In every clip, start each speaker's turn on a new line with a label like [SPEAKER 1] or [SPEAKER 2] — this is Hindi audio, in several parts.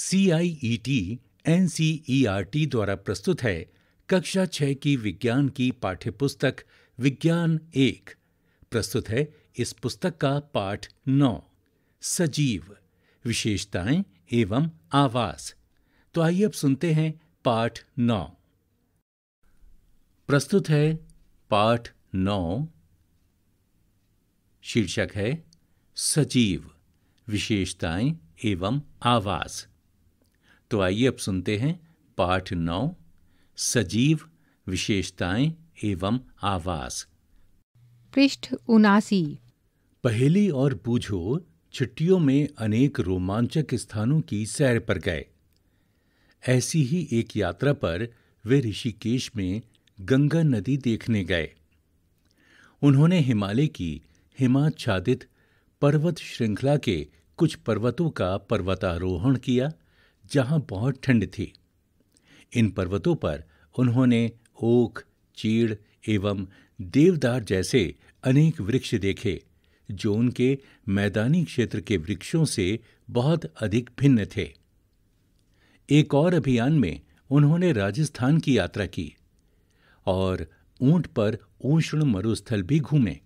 [SPEAKER 1] C I E T N C E R T द्वारा प्रस्तुत है कक्षा छह की विज्ञान की पाठ्यपुस्तक विज्ञान एक प्रस्तुत है इस पुस्तक का पाठ नौ सजीव विशेषताएं एवं आवास तो आइए अब सुनते हैं पाठ नौ प्रस्तुत है पाठ नौ शीर्षक है सजीव विशेषताएं एवं आवास तो आइए अब सुनते हैं पाठ नौ सजीव विशेषताएं एवं आवास
[SPEAKER 2] पृष्ठ उनासी
[SPEAKER 1] पहली और बूझो छुट्टियों में अनेक रोमांचक स्थानों की सैर पर गए ऐसी ही एक यात्रा पर वे ऋषिकेश में गंगा नदी देखने गए उन्होंने हिमालय की हिमाच्छादित पर्वत श्रृंखला के कुछ पर्वतों का पर्वतारोहण किया जहां बहुत ठंड थी इन पर्वतों पर उन्होंने ओख चीड़ एवं देवदार जैसे अनेक वृक्ष देखे जो उनके मैदानी क्षेत्र के वृक्षों से बहुत अधिक भिन्न थे एक और अभियान में उन्होंने राजस्थान की यात्रा की और ऊंट पर ऊष्ण मरुस्थल भी घूमे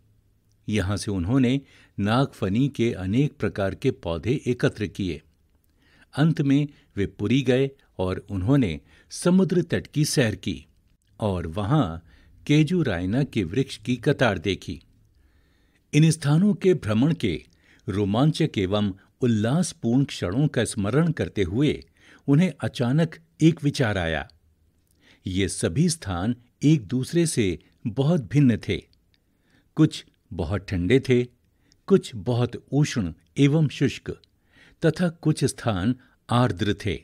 [SPEAKER 1] यहां से उन्होंने नागफनी के अनेक प्रकार के पौधे एकत्र किए अंत में वे पुरी गए और उन्होंने समुद्र तट की सैर की और वहां केजू रायना के वृक्ष की कतार देखी इन स्थानों के भ्रमण के रोमांचक एवं उल्लासपूर्ण क्षणों का स्मरण करते हुए उन्हें अचानक एक विचार आया ये सभी स्थान एक दूसरे से बहुत भिन्न थे कुछ बहुत ठंडे थे कुछ बहुत उष्ण एवं शुष्क तथा कुछ स्थान आर्द्र थे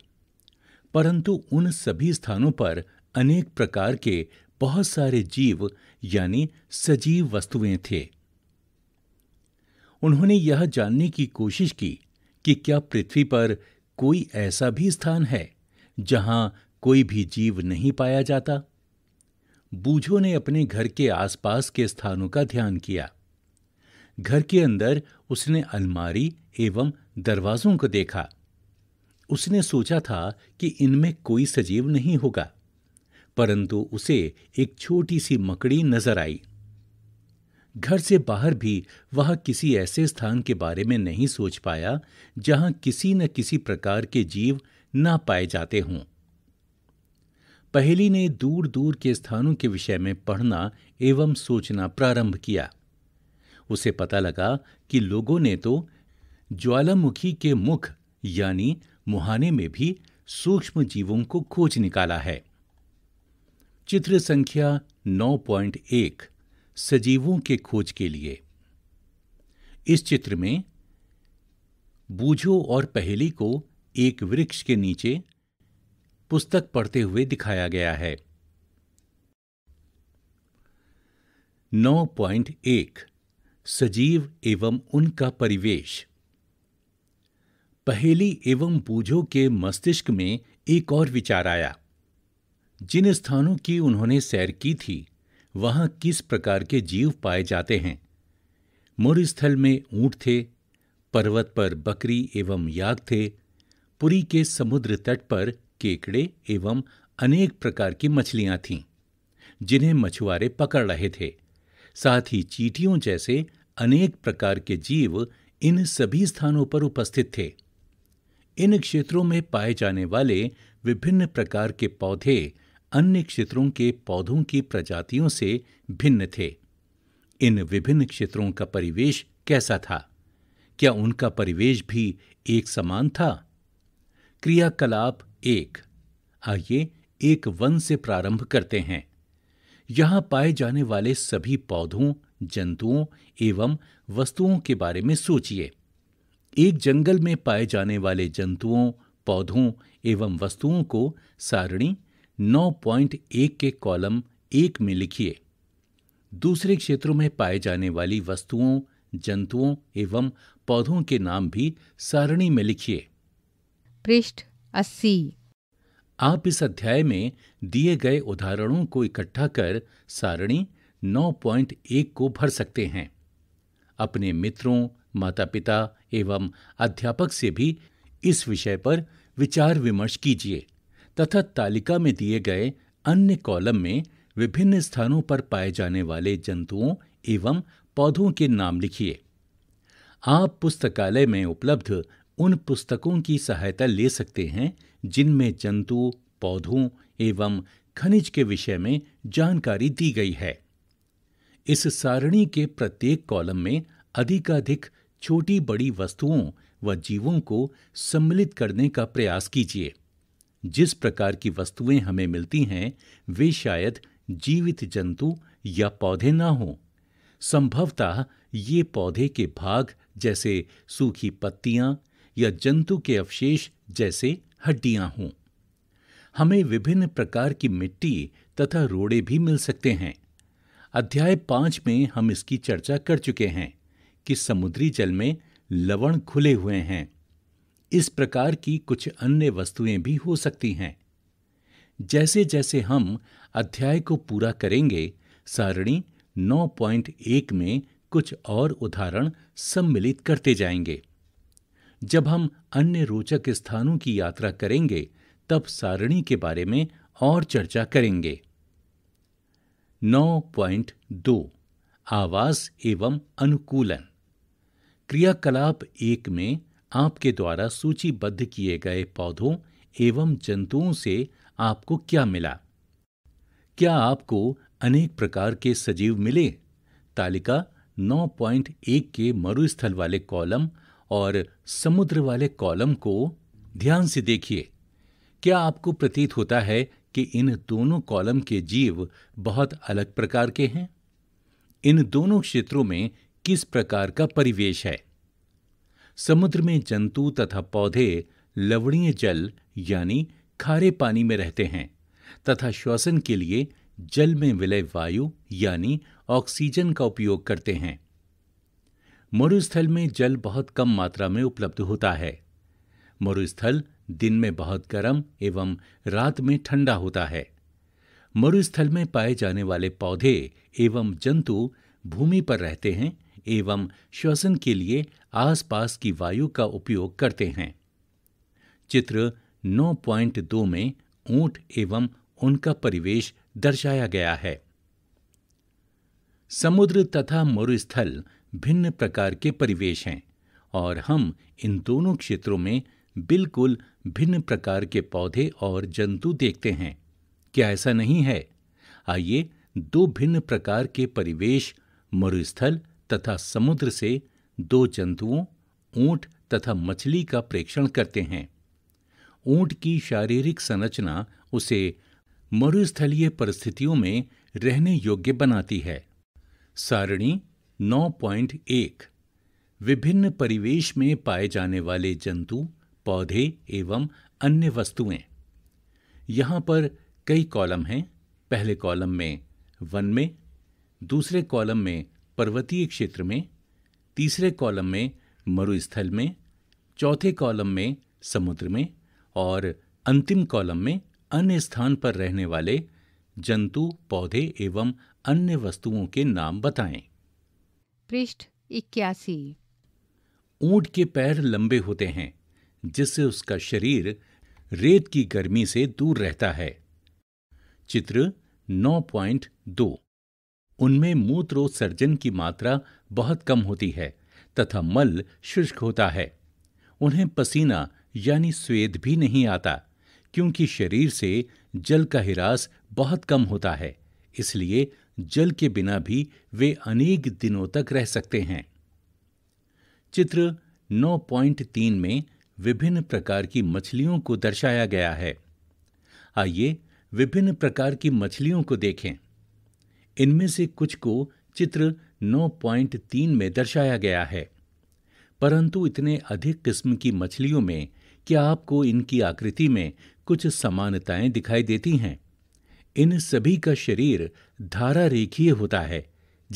[SPEAKER 1] परंतु उन सभी स्थानों पर अनेक प्रकार के बहुत सारे जीव यानी सजीव वस्तुएं थे उन्होंने यह जानने की कोशिश की कि क्या पृथ्वी पर कोई ऐसा भी स्थान है जहां कोई भी जीव नहीं पाया जाता बूझो ने अपने घर के आसपास के स्थानों का ध्यान किया घर के अंदर उसने अलमारी एवं दरवाजों को देखा उसने सोचा था कि इनमें कोई सजीव नहीं होगा परंतु उसे एक छोटी सी मकड़ी नजर आई घर से बाहर भी वह किसी ऐसे स्थान के बारे में नहीं सोच पाया जहां किसी न किसी प्रकार के जीव ना पाए जाते हों पहली ने दूर दूर के स्थानों के विषय में पढ़ना एवं सोचना प्रारंभ किया उसे पता लगा कि लोगों ने तो ज्वालामुखी के मुख यानी मुहाने में भी सूक्ष्म जीवों को खोज निकाला है चित्र संख्या 9.1 सजीवों के खोज के लिए इस चित्र में बूझो और पहेली को एक वृक्ष के नीचे पुस्तक पढ़ते हुए दिखाया गया है 9.1 सजीव एवं उनका परिवेश पहेली एवं बूझों के मस्तिष्क में एक और विचार आया जिन स्थानों की उन्होंने सैर की थी वहाँ किस प्रकार के जीव पाए जाते हैं स्थल में ऊंट थे पर्वत पर बकरी एवं याक थे पुरी के समुद्र तट पर केकड़े एवं अनेक प्रकार की मछलियाँ थीं जिन्हें मछुआरे पकड़ रहे थे साथ ही चीटियों जैसे अनेक प्रकार के जीव इन सभी स्थानों पर उपस्थित थे इन क्षेत्रों में पाए जाने वाले विभिन्न प्रकार के पौधे अन्य क्षेत्रों के पौधों की प्रजातियों से भिन्न थे इन विभिन्न क्षेत्रों का परिवेश कैसा था क्या उनका परिवेश भी एक समान था क्रियाकलाप एक आइए एक वन से प्रारंभ करते हैं यहां पाए जाने वाले सभी पौधों जंतुओं एवं वस्तुओं के बारे में सोचिए एक जंगल में पाए जाने वाले जंतुओं पौधों एवं वस्तुओं को सारणी 9.1 के कॉलम एक में लिखिए दूसरे क्षेत्रों में पाए जाने वाली वस्तुओं जंतुओं एवं पौधों के नाम भी सारणी में लिखिए पृष्ठ अस्सी आप इस अध्याय में दिए गए उदाहरणों को इकट्ठा कर सारणी 9.1 को भर सकते हैं अपने मित्रों माता पिता एवं अध्यापक से भी इस विषय पर विचार विमर्श कीजिए तथा तालिका में दिए गए अन्य कॉलम में विभिन्न स्थानों पर पाए जाने वाले जंतुओं एवं पौधों के नाम लिखिए आप पुस्तकालय में उपलब्ध उन पुस्तकों की सहायता ले सकते हैं जिनमें जंतु पौधों एवं खनिज के विषय में जानकारी दी गई है इस सारणी के प्रत्येक कॉलम में अधिकाधिक छोटी बड़ी वस्तुओं व जीवों को सम्मिलित करने का प्रयास कीजिए जिस प्रकार की वस्तुएं हमें मिलती हैं वे शायद जीवित जंतु या पौधे ना हों संभवतः ये पौधे के भाग जैसे सूखी पत्तियां या जंतु के अवशेष जैसे हड्डियां हों हमें विभिन्न प्रकार की मिट्टी तथा रोड़े भी मिल सकते हैं अध्याय पांच में हम इसकी चर्चा कर चुके हैं कि समुद्री जल में लवण खुले हुए हैं इस प्रकार की कुछ अन्य वस्तुएं भी हो सकती हैं जैसे जैसे हम अध्याय को पूरा करेंगे सारणी 9.1 में कुछ और उदाहरण सम्मिलित करते जाएंगे जब हम अन्य रोचक स्थानों की यात्रा करेंगे तब सारणी के बारे में और चर्चा करेंगे 9.2 आवास एवं अनुकूलन क्रियाकलाप एक में आपके द्वारा सूचीबद्ध किए गए पौधों एवं जंतुओं से आपको क्या मिला क्या आपको अनेक प्रकार के सजीव मिले तालिका 9.1 के मरुस्थल वाले कॉलम और समुद्र वाले कॉलम को ध्यान से देखिए क्या आपको प्रतीत होता है कि इन दोनों कॉलम के जीव बहुत अलग प्रकार के हैं इन दोनों क्षेत्रों में किस प्रकार का परिवेश है समुद्र में जंतु तथा पौधे लवणीय जल यानी खारे पानी में रहते हैं तथा श्वसन के लिए जल में विलय वायु यानी ऑक्सीजन का उपयोग करते हैं मरुस्थल में जल बहुत कम मात्रा में उपलब्ध होता है मरुस्थल दिन में बहुत गर्म एवं रात में ठंडा होता है मरुस्थल में पाए जाने वाले पौधे एवं जंतु भूमि पर रहते हैं एवं श्वसन के लिए आसपास की वायु का उपयोग करते हैं चित्र 9.2 में ऊंट एवं उनका परिवेश दर्शाया गया है समुद्र तथा मरुस्थल भिन्न प्रकार के परिवेश हैं और हम इन दोनों क्षेत्रों में बिल्कुल भिन्न प्रकार के पौधे और जंतु देखते हैं क्या ऐसा नहीं है आइए दो भिन्न प्रकार के परिवेश मरुस्थल तथा समुद्र से दो जंतुओं ऊंट तथा मछली का प्रेक्षण करते हैं ऊंट की शारीरिक संरचना उसे मरुस्थलीय परिस्थितियों में रहने योग्य बनाती है सारणी 9.1 विभिन्न परिवेश में पाए जाने वाले जंतु पौधे एवं अन्य वस्तुएं यहां पर कई कॉलम हैं पहले कॉलम में वन में दूसरे कॉलम में पर्वतीय क्षेत्र में तीसरे कॉलम में मरुस्थल में चौथे कॉलम में समुद्र में और अंतिम कॉलम में अन्य स्थान पर रहने वाले जंतु पौधे एवं अन्य वस्तुओं के नाम बताएं।
[SPEAKER 2] पृष्ठ इक्यासी
[SPEAKER 1] ऊंट के पैर लंबे होते हैं जिससे उसका शरीर रेत की गर्मी से दूर रहता है चित्र 9.2 उनमें मूत्रोत्सर्जन की मात्रा बहुत कम होती है तथा मल शुष्क होता है उन्हें पसीना यानी स्वेद भी नहीं आता क्योंकि शरीर से जल का हिरास बहुत कम होता है इसलिए जल के बिना भी वे अनेक दिनों तक रह सकते हैं चित्र 9.3 में विभिन्न प्रकार की मछलियों को दर्शाया गया है आइए विभिन्न प्रकार की मछलियों को देखें इनमें से कुछ को चित्र 9.3 में दर्शाया गया है परंतु इतने अधिक किस्म की मछलियों में क्या आपको इनकी आकृति में कुछ समानताएं दिखाई देती हैं इन सभी का शरीर धारा रेखीय होता है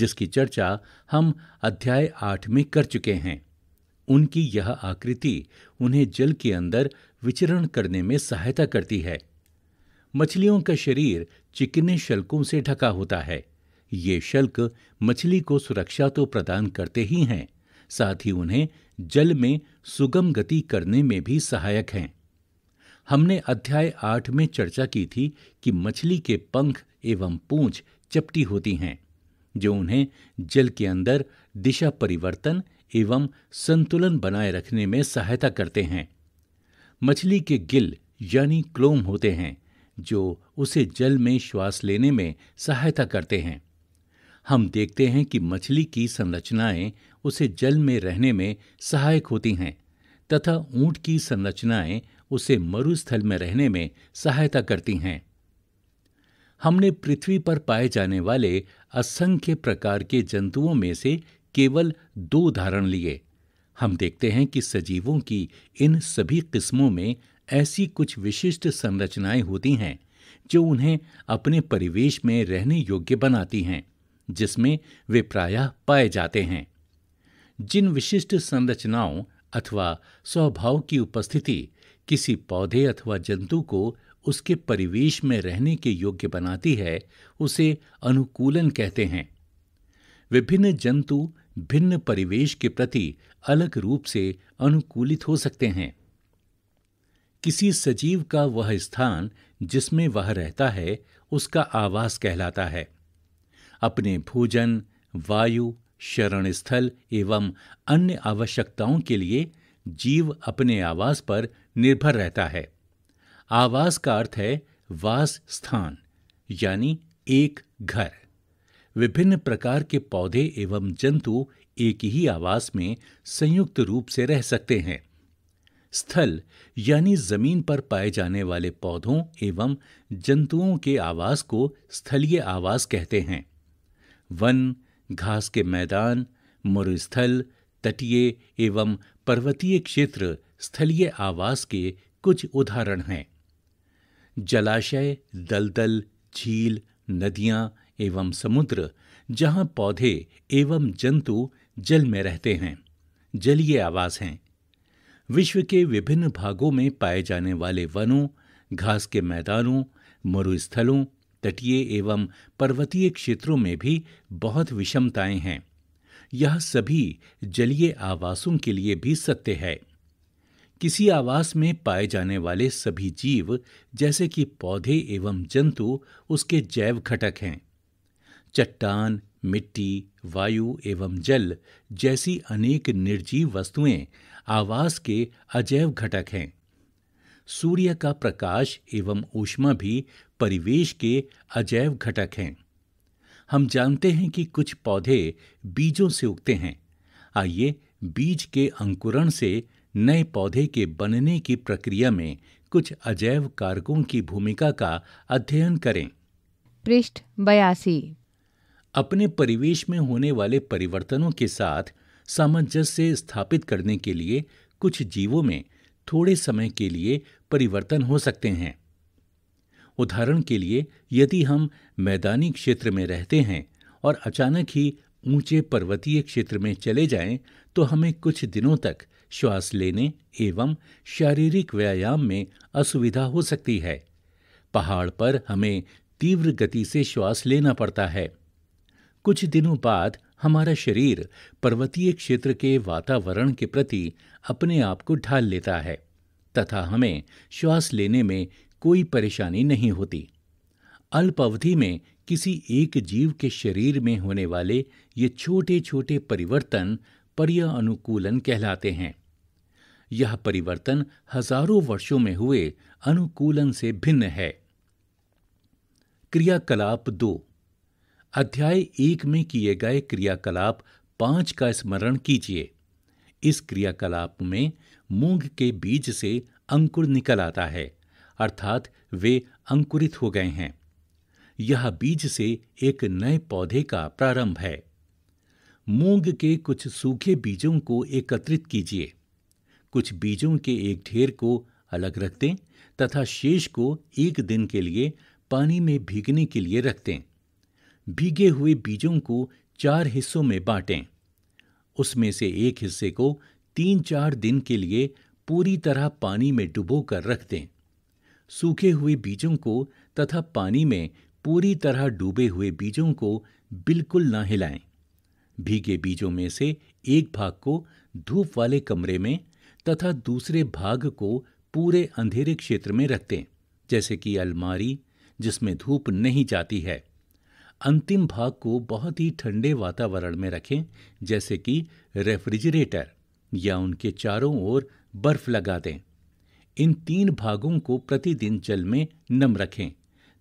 [SPEAKER 1] जिसकी चर्चा हम अध्याय आठ में कर चुके हैं उनकी यह आकृति उन्हें जल के अंदर विचरण करने में सहायता करती है मछलियों का शरीर चिकने शल्कों से ढका होता है ये शल्क मछली को सुरक्षा तो प्रदान करते ही हैं साथ ही उन्हें जल में सुगम गति करने में भी सहायक हैं हमने अध्याय आठ में चर्चा की थी कि मछली के पंख एवं पूंछ चपटी होती हैं जो उन्हें जल के अंदर दिशा परिवर्तन एवं संतुलन बनाए रखने में सहायता करते हैं मछली के गिल यानी क्लोम होते हैं जो उसे जल में श्वास लेने में सहायता करते हैं हम देखते हैं कि मछली की संरचनाएं उसे जल में रहने में सहायक होती हैं तथा ऊंट की संरचनाएं उसे मरुस्थल में रहने में सहायता करती हैं हमने पृथ्वी पर पाए जाने वाले असंख्य प्रकार के जंतुओं में से केवल दो उदाहरण लिए हम देखते हैं कि सजीवों की इन सभी किस्मों में ऐसी कुछ विशिष्ट संरचनाएं होती हैं जो उन्हें अपने परिवेश में रहने योग्य बनाती हैं जिसमें वे प्रायः पाए जाते हैं जिन विशिष्ट संरचनाओं अथवा स्वभाव की उपस्थिति किसी पौधे अथवा जंतु को उसके परिवेश में रहने के योग्य बनाती है उसे अनुकूलन कहते हैं विभिन्न जंतु भिन्न परिवेश के प्रति अलग रूप से अनुकूलित हो सकते हैं किसी सजीव का वह स्थान जिसमें वह रहता है उसका आवास कहलाता है अपने भोजन वायु शरण स्थल एवं अन्य आवश्यकताओं के लिए जीव अपने आवास पर निर्भर रहता है आवास का अर्थ है वास स्थान यानी एक घर विभिन्न प्रकार के पौधे एवं जंतु एक ही आवास में संयुक्त रूप से रह सकते हैं स्थल यानी जमीन पर पाए जाने वाले पौधों एवं जंतुओं के आवास को स्थलीय आवास कहते हैं वन घास के मैदान मरुस्थल तटीय एवं पर्वतीय क्षेत्र स्थलीय आवास के कुछ उदाहरण हैं जलाशय दलदल झील नदियाँ एवं समुद्र जहाँ पौधे एवं जंतु जल में रहते हैं जलीय आवास हैं विश्व के विभिन्न भागों में पाए जाने वाले वनों घास के मैदानों मरुस्थलों तटीय एवं पर्वतीय क्षेत्रों में भी बहुत विषमताएं हैं यह सभी जलीय आवासों के लिए भी सत्य है किसी आवास में पाए जाने वाले सभी जीव जैसे कि पौधे एवं जंतु उसके जैव घटक हैं चट्टान मिट्टी वायु एवं जल जैसी अनेक निर्जीव वस्तुएं आवास के अजैव घटक हैं सूर्य का प्रकाश एवं ऊष्मा भी परिवेश के अजैव घटक हैं हम जानते हैं कि कुछ पौधे बीजों से उगते हैं आइए बीज के अंकुरण से नए पौधे के बनने की प्रक्रिया में कुछ अजैव कारकों की भूमिका का अध्ययन करें पृष्ठ बयासी अपने परिवेश में होने वाले परिवर्तनों के साथ सामंजस्य स्थापित करने के लिए कुछ जीवों में थोड़े समय के लिए परिवर्तन हो सकते हैं उदाहरण के लिए यदि हम मैदानी क्षेत्र में रहते हैं और अचानक ही ऊंचे पर्वतीय क्षेत्र में चले जाएं, तो हमें कुछ दिनों तक श्वास लेने एवं शारीरिक व्यायाम में असुविधा हो सकती है पहाड़ पर हमें तीव्र गति से श्वास लेना पड़ता है कुछ दिनों बाद हमारा शरीर पर्वतीय क्षेत्र के वातावरण के प्रति अपने आप को ढाल लेता है तथा हमें श्वास लेने में कोई परेशानी नहीं होती अल्प अवधि में किसी एक जीव के शरीर में होने वाले ये छोटे छोटे परिवर्तन पर्य अनुकूलन कहलाते हैं यह परिवर्तन हजारों वर्षों में हुए अनुकूलन से भिन्न है क्रियाकलाप दो अध्याय एक में किए गए क्रियाकलाप पांच का स्मरण कीजिए इस क्रियाकलाप में मूंग के बीज से अंकुर निकल आता है अर्थात वे अंकुरित हो गए हैं यह बीज से एक नए पौधे का प्रारंभ है मूंग के कुछ सूखे बीजों को एकत्रित कीजिए कुछ बीजों के एक ढेर को अलग रख दें तथा शेष को एक दिन के लिए पानी में भीगने के लिए रख दें भीगे हुए बीजों को चार हिस्सों में बांटें उसमें से एक हिस्से को तीन चार दिन के लिए पूरी तरह पानी में डुबो कर रख दें सूखे हुए बीजों को तथा पानी में पूरी तरह डूबे हुए बीजों को बिल्कुल ना हिलाएं। भीगे बीजों में से एक भाग को धूप वाले कमरे में तथा दूसरे भाग को पूरे अंधेरे क्षेत्र में रख दें जैसे कि अलमारी जिसमें धूप नहीं जाती है अंतिम भाग को बहुत ही ठंडे वातावरण में रखें जैसे कि रेफ्रिजरेटर या उनके चारों ओर बर्फ लगा दें इन तीन भागों को प्रतिदिन जल में नम रखें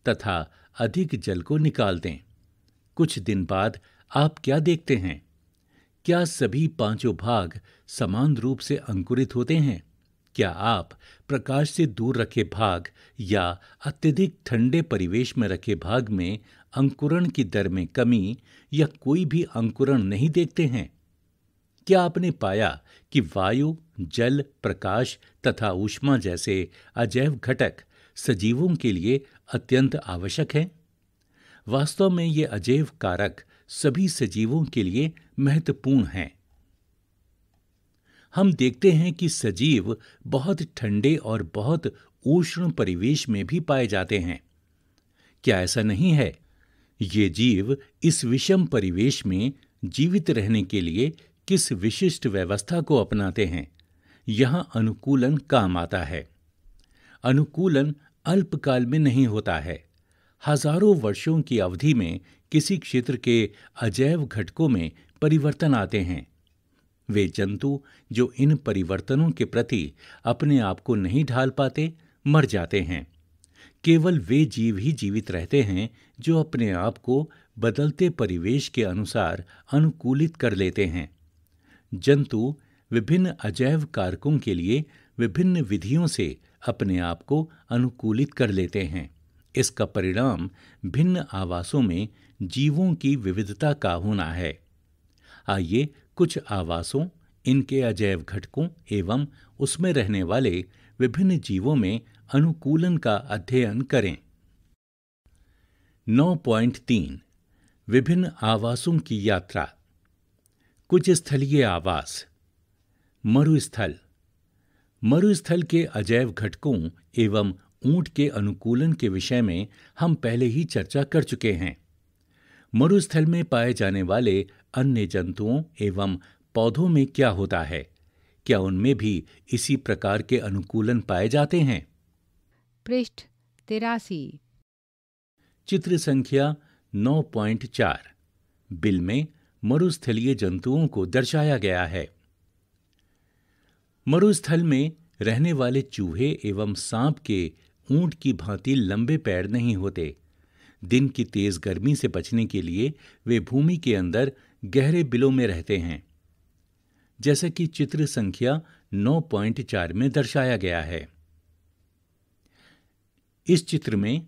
[SPEAKER 1] तथा अधिक जल को निकाल दें कुछ दिन बाद आप क्या देखते हैं क्या सभी पांचों भाग समान रूप से अंकुरित होते हैं क्या आप प्रकाश से दूर रखे भाग या अत्यधिक ठंडे परिवेश में रखे भाग में अंकुरण की दर में कमी या कोई भी अंकुरण नहीं देखते हैं क्या आपने पाया कि वायु जल प्रकाश तथा ऊष्मा जैसे अजैव घटक सजीवों के लिए अत्यंत आवश्यक हैं वास्तव में ये अजैव कारक सभी सजीवों के लिए महत्वपूर्ण हैं हम देखते हैं कि सजीव बहुत ठंडे और बहुत उष्ण परिवेश में भी पाए जाते हैं क्या ऐसा नहीं है ये जीव इस विषम परिवेश में जीवित रहने के लिए किस विशिष्ट व्यवस्था को अपनाते हैं यहाँ अनुकूलन काम आता है अनुकूलन अल्पकाल में नहीं होता है हजारों वर्षों की अवधि में किसी क्षेत्र के अजैव घटकों में परिवर्तन आते हैं वे जंतु जो इन परिवर्तनों के प्रति अपने आप को नहीं ढाल पाते मर जाते हैं केवल वे जीव ही जीवित रहते हैं जो अपने आप को बदलते परिवेश के अनुसार अनुकूलित कर लेते हैं जंतु विभिन्न अजैव कारकों के लिए विभिन्न विधियों से अपने आप को अनुकूलित कर लेते हैं इसका परिणाम भिन्न आवासों में जीवों की विविधता का होना है आइए कुछ आवासों इनके अजैव घटकों एवं उसमें रहने वाले विभिन्न जीवों में अनुकूलन का अध्ययन करें 9.3 विभिन्न आवासों की यात्रा कुछ स्थलीय आवास मरुस्थल मरुस्थल के अजैव घटकों एवं ऊंट के अनुकूलन के विषय में हम पहले ही चर्चा कर चुके हैं मरुस्थल में पाए जाने वाले अन्य जंतुओं एवं पौधों में क्या होता है क्या उनमें भी इसी प्रकार के अनुकूलन पाए जाते हैं
[SPEAKER 2] पृष्ठ तिरासी
[SPEAKER 1] चित्र संख्या 9.4 बिल में मरुस्थलीय जंतुओं को दर्शाया गया है मरुस्थल में रहने वाले चूहे एवं सांप के ऊंट की भांति लंबे पैर नहीं होते दिन की तेज गर्मी से बचने के लिए वे भूमि के अंदर गहरे बिलों में रहते हैं जैसा कि चित्र संख्या 9.4 में दर्शाया गया है इस चित्र में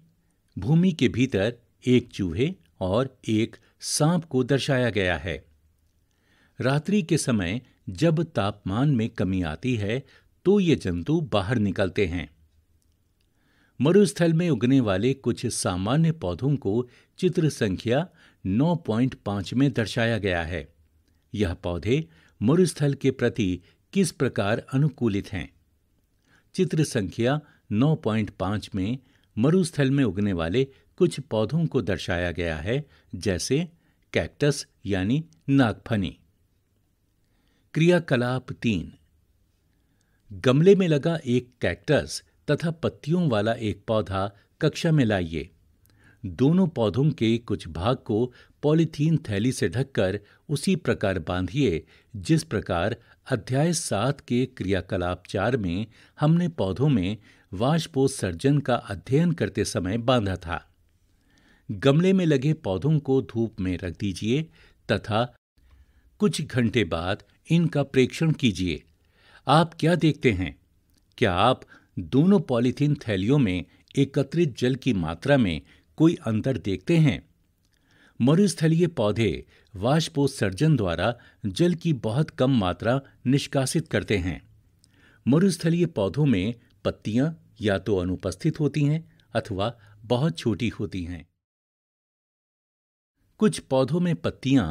[SPEAKER 1] भूमि के भीतर एक चूहे और एक सांप को दर्शाया गया है रात्रि के समय जब तापमान में कमी आती है तो ये जंतु बाहर निकलते हैं मरुस्थल में उगने वाले कुछ सामान्य पौधों को चित्र संख्या 9.5 में दर्शाया गया है यह पौधे मरुस्थल के प्रति किस प्रकार अनुकूलित हैं चित्र संख्या 9.5 में मरुस्थल में उगने वाले कुछ पौधों को दर्शाया गया है जैसे कैक्टस यानी नागफनी क्रियाकलाप तीन गमले में लगा एक कैक्टस तथा पत्तियों वाला एक पौधा कक्षा में लाइए दोनों पौधों के कुछ भाग को पॉलीथीन थैली से ढककर उसी प्रकार बांधिए जिस प्रकार अध्याय सात के क्रियाकलाप चार में हमने पौधों में सर्जन का अध्ययन करते समय बांधा था गमले में लगे पौधों को धूप में रख दीजिए तथा कुछ घंटे बाद इनका प्रेक्षण कीजिए आप क्या देखते हैं क्या आप दोनों पॉलीथीन थैलियों में एकत्रित जल की मात्रा में कोई अंतर देखते हैं मरुस्थलीय पौधे वाष्पोत्सर्जन द्वारा जल की बहुत कम मात्रा निष्कासित करते हैं मरुस्थलीय पौधों में पत्तियां या तो अनुपस्थित होती हैं अथवा बहुत छोटी होती हैं कुछ पौधों में पत्तियां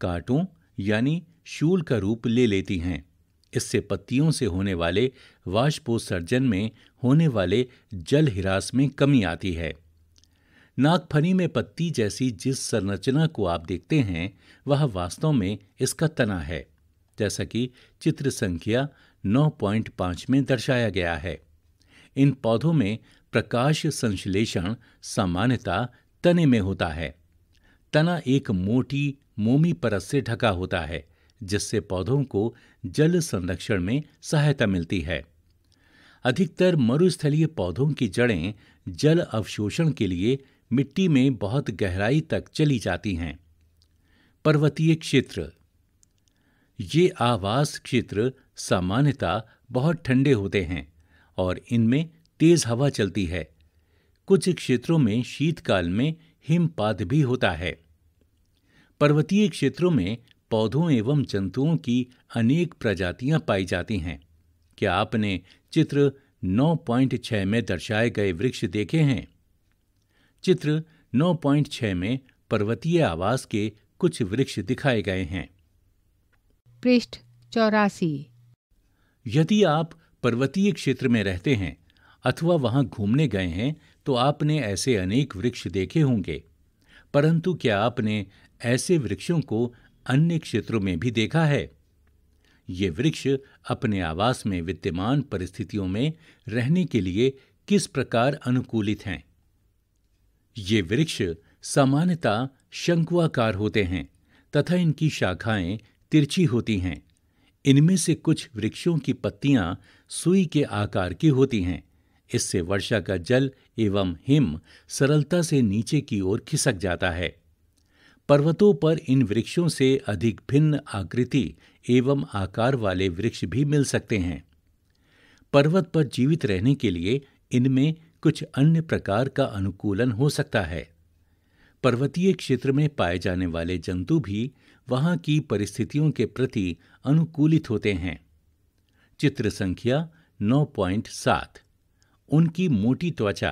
[SPEAKER 1] कांटों यानी शूल का रूप ले लेती हैं इससे पत्तियों से होने वाले वाष्पोत्सर्जन में होने वाले जल हिरास में कमी आती है नागफनी में पत्ती जैसी जिस संरचना को आप देखते हैं वह वास्तव में इसका तना है जैसा कि चित्र संख्या 9.5 में दर्शाया गया है इन पौधों में प्रकाश संश्लेषण सामान्यता तने में होता है तना एक मोटी मोमी परत से ढका होता है जिससे पौधों को जल संरक्षण में सहायता मिलती है अधिकतर मरुस्थलीय पौधों की जड़ें जल अवशोषण के लिए मिट्टी में बहुत गहराई तक चली जाती हैं पर्वतीय क्षेत्र ये आवास क्षेत्र सामान्यतः बहुत ठंडे होते हैं और इनमें तेज हवा चलती है कुछ क्षेत्रों में शीतकाल में हिमपात भी होता है पर्वतीय क्षेत्रों में पौधों एवं जंतुओं की अनेक प्रजातियां पाई जाती हैं क्या आपने चित्र 9.6 में दर्शाए गए वृक्ष देखे हैं चित्र 9.6 में पर्वतीय आवास के कुछ वृक्ष दिखाए गए हैं
[SPEAKER 2] पृष्ठ चौरासी
[SPEAKER 1] यदि आप पर्वतीय क्षेत्र में रहते हैं अथवा वहां घूमने गए हैं तो आपने ऐसे अनेक वृक्ष देखे होंगे परंतु क्या आपने ऐसे वृक्षों को अन्य क्षेत्रों में भी देखा है ये वृक्ष अपने आवास में विद्यमान परिस्थितियों में रहने के लिए किस प्रकार अनुकूलित हैं ये वृक्ष सामान्यतः शंकुआकार होते हैं तथा इनकी शाखाएं तिरछी होती हैं इनमें से कुछ वृक्षों की पत्तियां सुई के आकार की होती हैं इससे वर्षा का जल एवं हिम सरलता से नीचे की ओर खिसक जाता है पर्वतों पर इन वृक्षों से अधिक भिन्न आकृति एवं आकार वाले वृक्ष भी मिल सकते हैं पर्वत पर जीवित रहने के लिए इनमें कुछ अन्य प्रकार का अनुकूलन हो सकता है पर्वतीय क्षेत्र में पाए जाने वाले जंतु भी वहाँ की परिस्थितियों के प्रति अनुकूलित होते हैं चित्र संख्या 9.7 उनकी मोटी त्वचा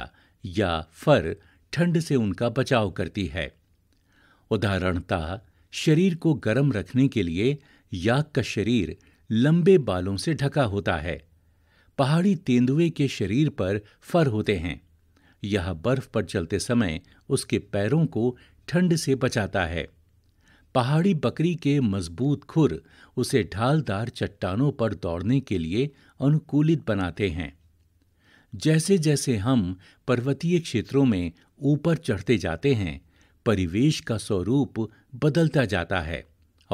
[SPEAKER 1] या फर ठंड से उनका बचाव करती है उदाहरणतः शरीर को गर्म रखने के लिए याक का शरीर लंबे बालों से ढका होता है पहाड़ी तेंदुए के शरीर पर फर होते हैं यह बर्फ पर चलते समय उसके पैरों को ठंड से बचाता है पहाड़ी बकरी के मजबूत खुर उसे ढालदार चट्टानों पर दौड़ने के लिए अनुकूलित बनाते हैं जैसे जैसे हम पर्वतीय क्षेत्रों में ऊपर चढ़ते जाते हैं परिवेश का स्वरूप बदलता जाता है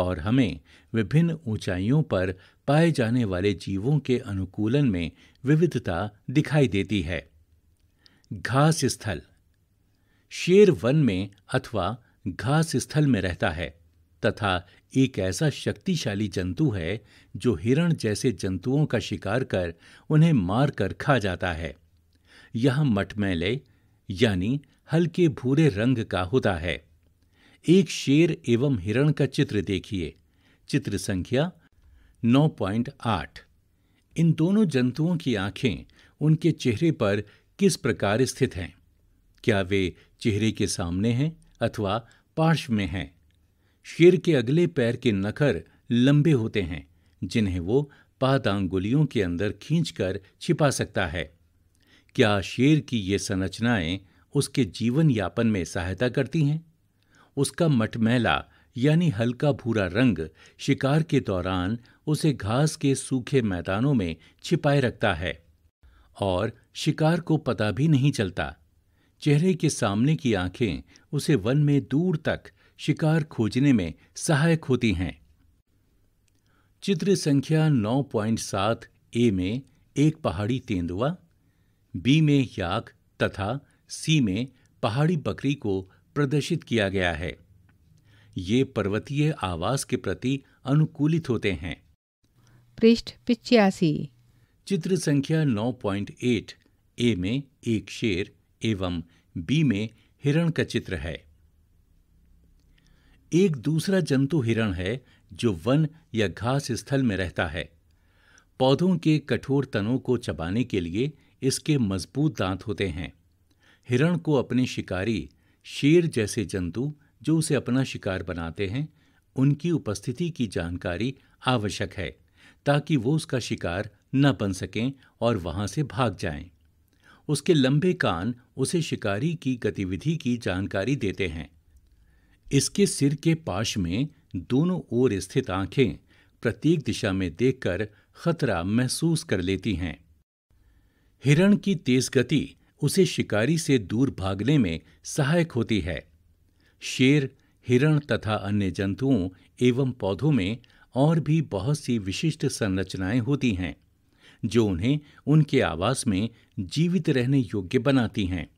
[SPEAKER 1] और हमें विभिन्न ऊंचाइयों पर पाए जाने वाले जीवों के अनुकूलन में विविधता दिखाई देती है घास स्थल शेर वन में अथवा घास स्थल में रहता है तथा एक ऐसा शक्तिशाली जंतु है जो हिरण जैसे जंतुओं का शिकार कर उन्हें मार कर खा जाता है यह मटमैले यानी हल्के भूरे रंग का होता है एक शेर एवं हिरण का चित्र देखिए चित्र संख्या 9.8 इन दोनों जंतुओं की आंखें उनके चेहरे पर किस प्रकार स्थित हैं क्या वे चेहरे के सामने हैं अथवा पार्श्व में हैं शेर के अगले पैर के नखर लंबे होते हैं जिन्हें वो पादांगुलियों के अंदर खींचकर छिपा सकता है क्या शेर की ये संरचनाएं उसके जीवन यापन में सहायता करती हैं उसका मटमैला यानी हल्का भूरा रंग शिकार के दौरान उसे घास के सूखे मैदानों में छिपाए रखता है और शिकार को पता भी नहीं चलता चेहरे के सामने की आंखें उसे वन में दूर तक शिकार खोजने में सहायक होती हैं चित्र संख्या 9.7 ए में एक पहाड़ी तेंदुआ बी में याक तथा सी में पहाड़ी बकरी को प्रदर्शित किया गया है ये पर्वतीय आवास के प्रति अनुकूलित होते हैं
[SPEAKER 2] पृष्ठ पिचासी
[SPEAKER 1] चित्र संख्या 9.8 ए में एक शेर एवं बी में हिरण का चित्र है एक दूसरा जंतु हिरण है जो वन या घास स्थल में रहता है पौधों के कठोर तनों को चबाने के लिए इसके मजबूत दांत होते हैं हिरण को अपने शिकारी शेर जैसे जंतु जो उसे अपना शिकार बनाते हैं उनकी उपस्थिति की जानकारी आवश्यक है ताकि वो उसका शिकार न बन सकें और वहां से भाग जाएं। उसके लंबे कान उसे शिकारी की गतिविधि की जानकारी देते हैं इसके सिर के पाश में दोनों ओर स्थित आंखें प्रत्येक दिशा में देखकर खतरा महसूस कर लेती हैं हिरण की तेज गति उसे शिकारी से दूर भागने में सहायक होती है शेर हिरण तथा अन्य जंतुओं एवं पौधों में और भी बहुत सी विशिष्ट संरचनाएं होती हैं जो उन्हें उनके आवास में जीवित रहने योग्य बनाती हैं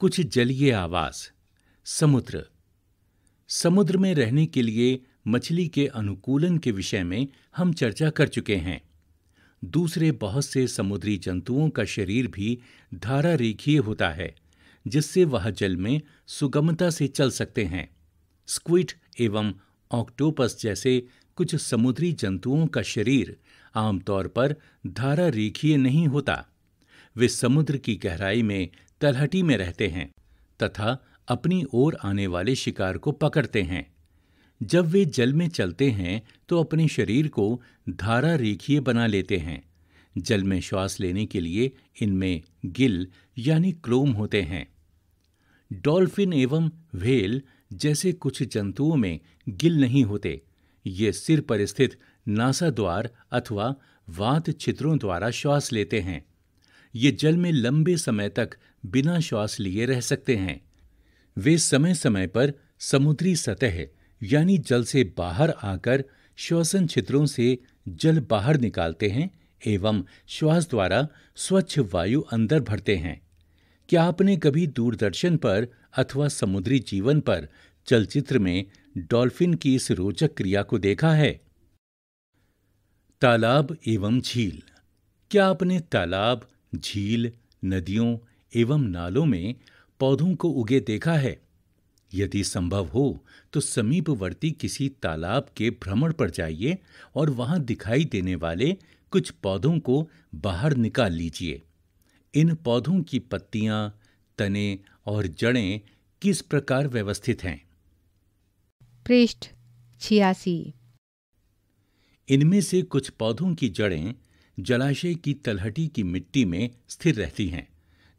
[SPEAKER 1] कुछ जलीय आवास समुद्र समुद्र में रहने के लिए मछली के अनुकूलन के विषय में हम चर्चा कर चुके हैं दूसरे बहुत से समुद्री जंतुओं का शरीर भी धारा रेखीय होता है जिससे वह जल में सुगमता से चल सकते हैं स्क्विट एवं ऑक्टोपस जैसे कुछ समुद्री जंतुओं का शरीर आमतौर पर धारा रेखीय नहीं होता वे समुद्र की गहराई में तलहटी में रहते हैं तथा अपनी ओर आने वाले शिकार को पकड़ते हैं जब वे जल में चलते हैं तो अपने शरीर को धारा रेखीय बना लेते हैं जल में श्वास लेने के लिए इनमें गिल यानी क्लोम होते हैं डॉल्फिन एवं व्हेल जैसे कुछ जंतुओं में गिल नहीं होते ये सिर पर स्थित नासा द्वार अथवा वात छिद्रों द्वारा श्वास लेते हैं ये जल में लंबे समय तक बिना श्वास लिए रह सकते हैं वे समय समय पर समुद्री सतह यानी जल से बाहर आकर श्वसन छिद्रों से जल बाहर निकालते हैं एवं श्वास द्वारा स्वच्छ वायु अंदर भरते हैं क्या आपने कभी दूरदर्शन पर अथवा समुद्री जीवन पर चलचित्र में डॉल्फिन की इस रोचक क्रिया को देखा है तालाब एवं झील क्या आपने तालाब झील नदियों एवं नालों में पौधों को उगे देखा है यदि संभव हो तो समीपवर्ती किसी तालाब के भ्रमण पर जाइए और वहां दिखाई देने वाले कुछ पौधों को बाहर निकाल लीजिए इन पौधों की पत्तियां, तने और जड़ें किस प्रकार व्यवस्थित हैं
[SPEAKER 2] पृष्ठ छियासी
[SPEAKER 1] इनमें से कुछ पौधों की जड़ें जलाशय की तलहटी की मिट्टी में स्थिर रहती हैं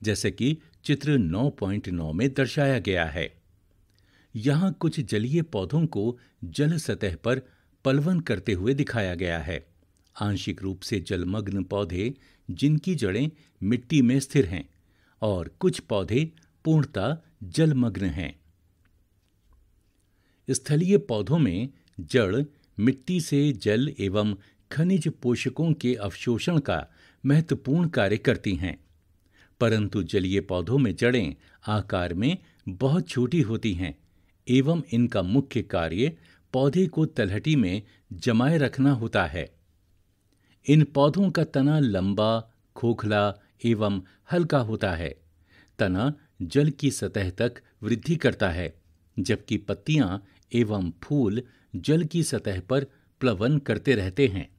[SPEAKER 1] जैसे कि चित्र 9.9 में दर्शाया गया है यहां कुछ जलीय पौधों को जल सतह पर पलवन करते हुए दिखाया गया है आंशिक रूप से जलमग्न पौधे जिनकी जड़ें मिट्टी में स्थिर हैं और कुछ पौधे पूर्णतः जलमग्न हैं स्थलीय पौधों में जड़ मिट्टी से जल एवं खनिज पोषकों के अवशोषण का महत्वपूर्ण कार्य करती हैं परंतु जलीय पौधों में जड़ें आकार में बहुत छोटी होती हैं एवं इनका मुख्य कार्य पौधे को तलहटी में जमाए रखना होता है इन पौधों का तना लंबा खोखला एवं हल्का होता है तना जल की सतह तक वृद्धि करता है जबकि पत्तियां एवं फूल जल की सतह पर प्लवन करते रहते हैं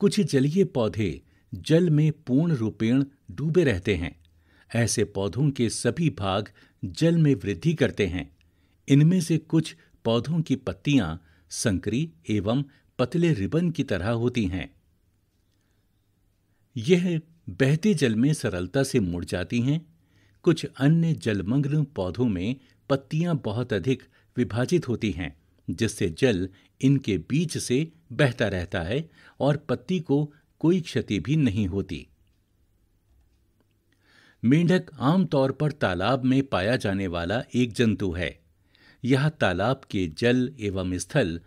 [SPEAKER 1] कुछ जलीय पौधे जल में पूर्ण रूपेण डूबे रहते हैं ऐसे पौधों के सभी भाग जल में वृद्धि करते हैं इनमें से कुछ पौधों की पत्तियां संकरी एवं पतले रिबन की तरह होती हैं यह बहते जल में सरलता से मुड़ जाती हैं कुछ अन्य जलमग्न पौधों में पत्तियां बहुत अधिक विभाजित होती हैं जिससे जल इनके बीच से बहता रहता है और पत्ती को कोई क्षति भी नहीं होती मेंढक आमतौर पर तालाब में पाया जाने वाला एक जंतु है यह तालाब के जल एवं स्थल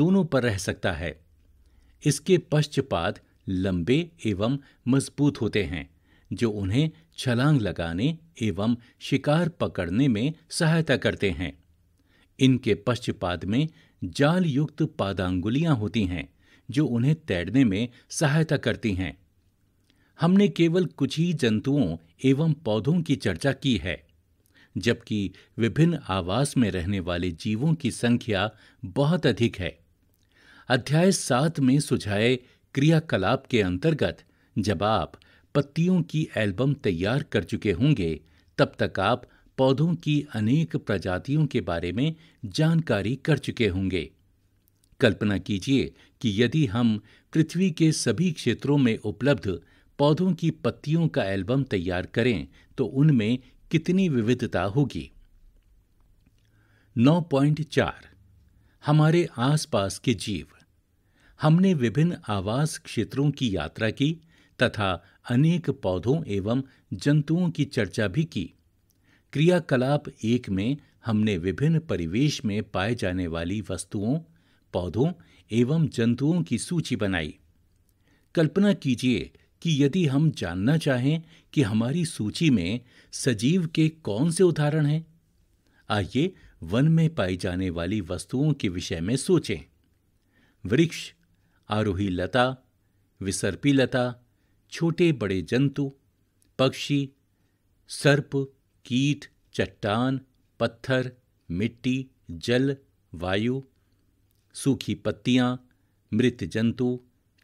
[SPEAKER 1] दोनों पर रह सकता है इसके पश्चपात लंबे एवं मजबूत होते हैं जो उन्हें छलांग लगाने एवं शिकार पकड़ने में सहायता करते हैं इनके पश्चपात में जाल युक्त पादांगुलियां होती हैं जो उन्हें तैरने में सहायता करती हैं हमने केवल कुछ ही जंतुओं एवं पौधों की चर्चा की है जबकि विभिन्न आवास में रहने वाले जीवों की संख्या बहुत अधिक है अध्याय सात में सुझाए क्रियाकलाप के अंतर्गत जब आप पत्तियों की एल्बम तैयार कर चुके होंगे तब तक आप पौधों की अनेक प्रजातियों के बारे में जानकारी कर चुके होंगे कल्पना कीजिए कि यदि हम पृथ्वी के सभी क्षेत्रों में उपलब्ध पौधों की पत्तियों का एल्बम तैयार करें तो उनमें कितनी विविधता होगी 9.4 हमारे आसपास के जीव हमने विभिन्न आवास क्षेत्रों की यात्रा की तथा अनेक पौधों एवं जंतुओं की चर्चा भी की क्रियाकलाप एक में हमने विभिन्न परिवेश में पाए जाने वाली वस्तुओं पौधों एवं जंतुओं की सूची बनाई कल्पना कीजिए कि यदि हम जानना चाहें कि हमारी सूची में सजीव के कौन से उदाहरण हैं आइए वन में पाई जाने वाली वस्तुओं के विषय में सोचें वृक्ष आरोही लता विसर्पी लता छोटे बड़े जंतु पक्षी सर्प कीट चट्टान पत्थर मिट्टी जल वायु सूखी पत्तियां मृत जंतु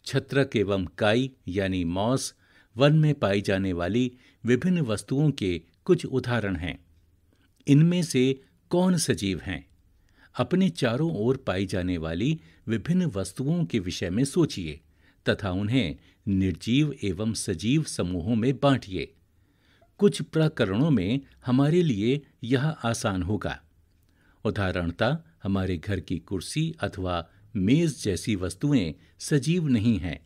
[SPEAKER 1] छत्रक एवं काई यानी मॉस वन में पाई जाने वाली विभिन्न वस्तुओं के कुछ उदाहरण हैं इनमें से कौन सजीव हैं अपने चारों ओर पाई जाने वाली विभिन्न वस्तुओं के विषय में सोचिए तथा उन्हें निर्जीव एवं सजीव समूहों में बांटिए कुछ प्रकरणों में हमारे लिए यह आसान होगा उदाहरणता हमारे घर की कुर्सी अथवा मेज जैसी वस्तुएं सजीव नहीं हैं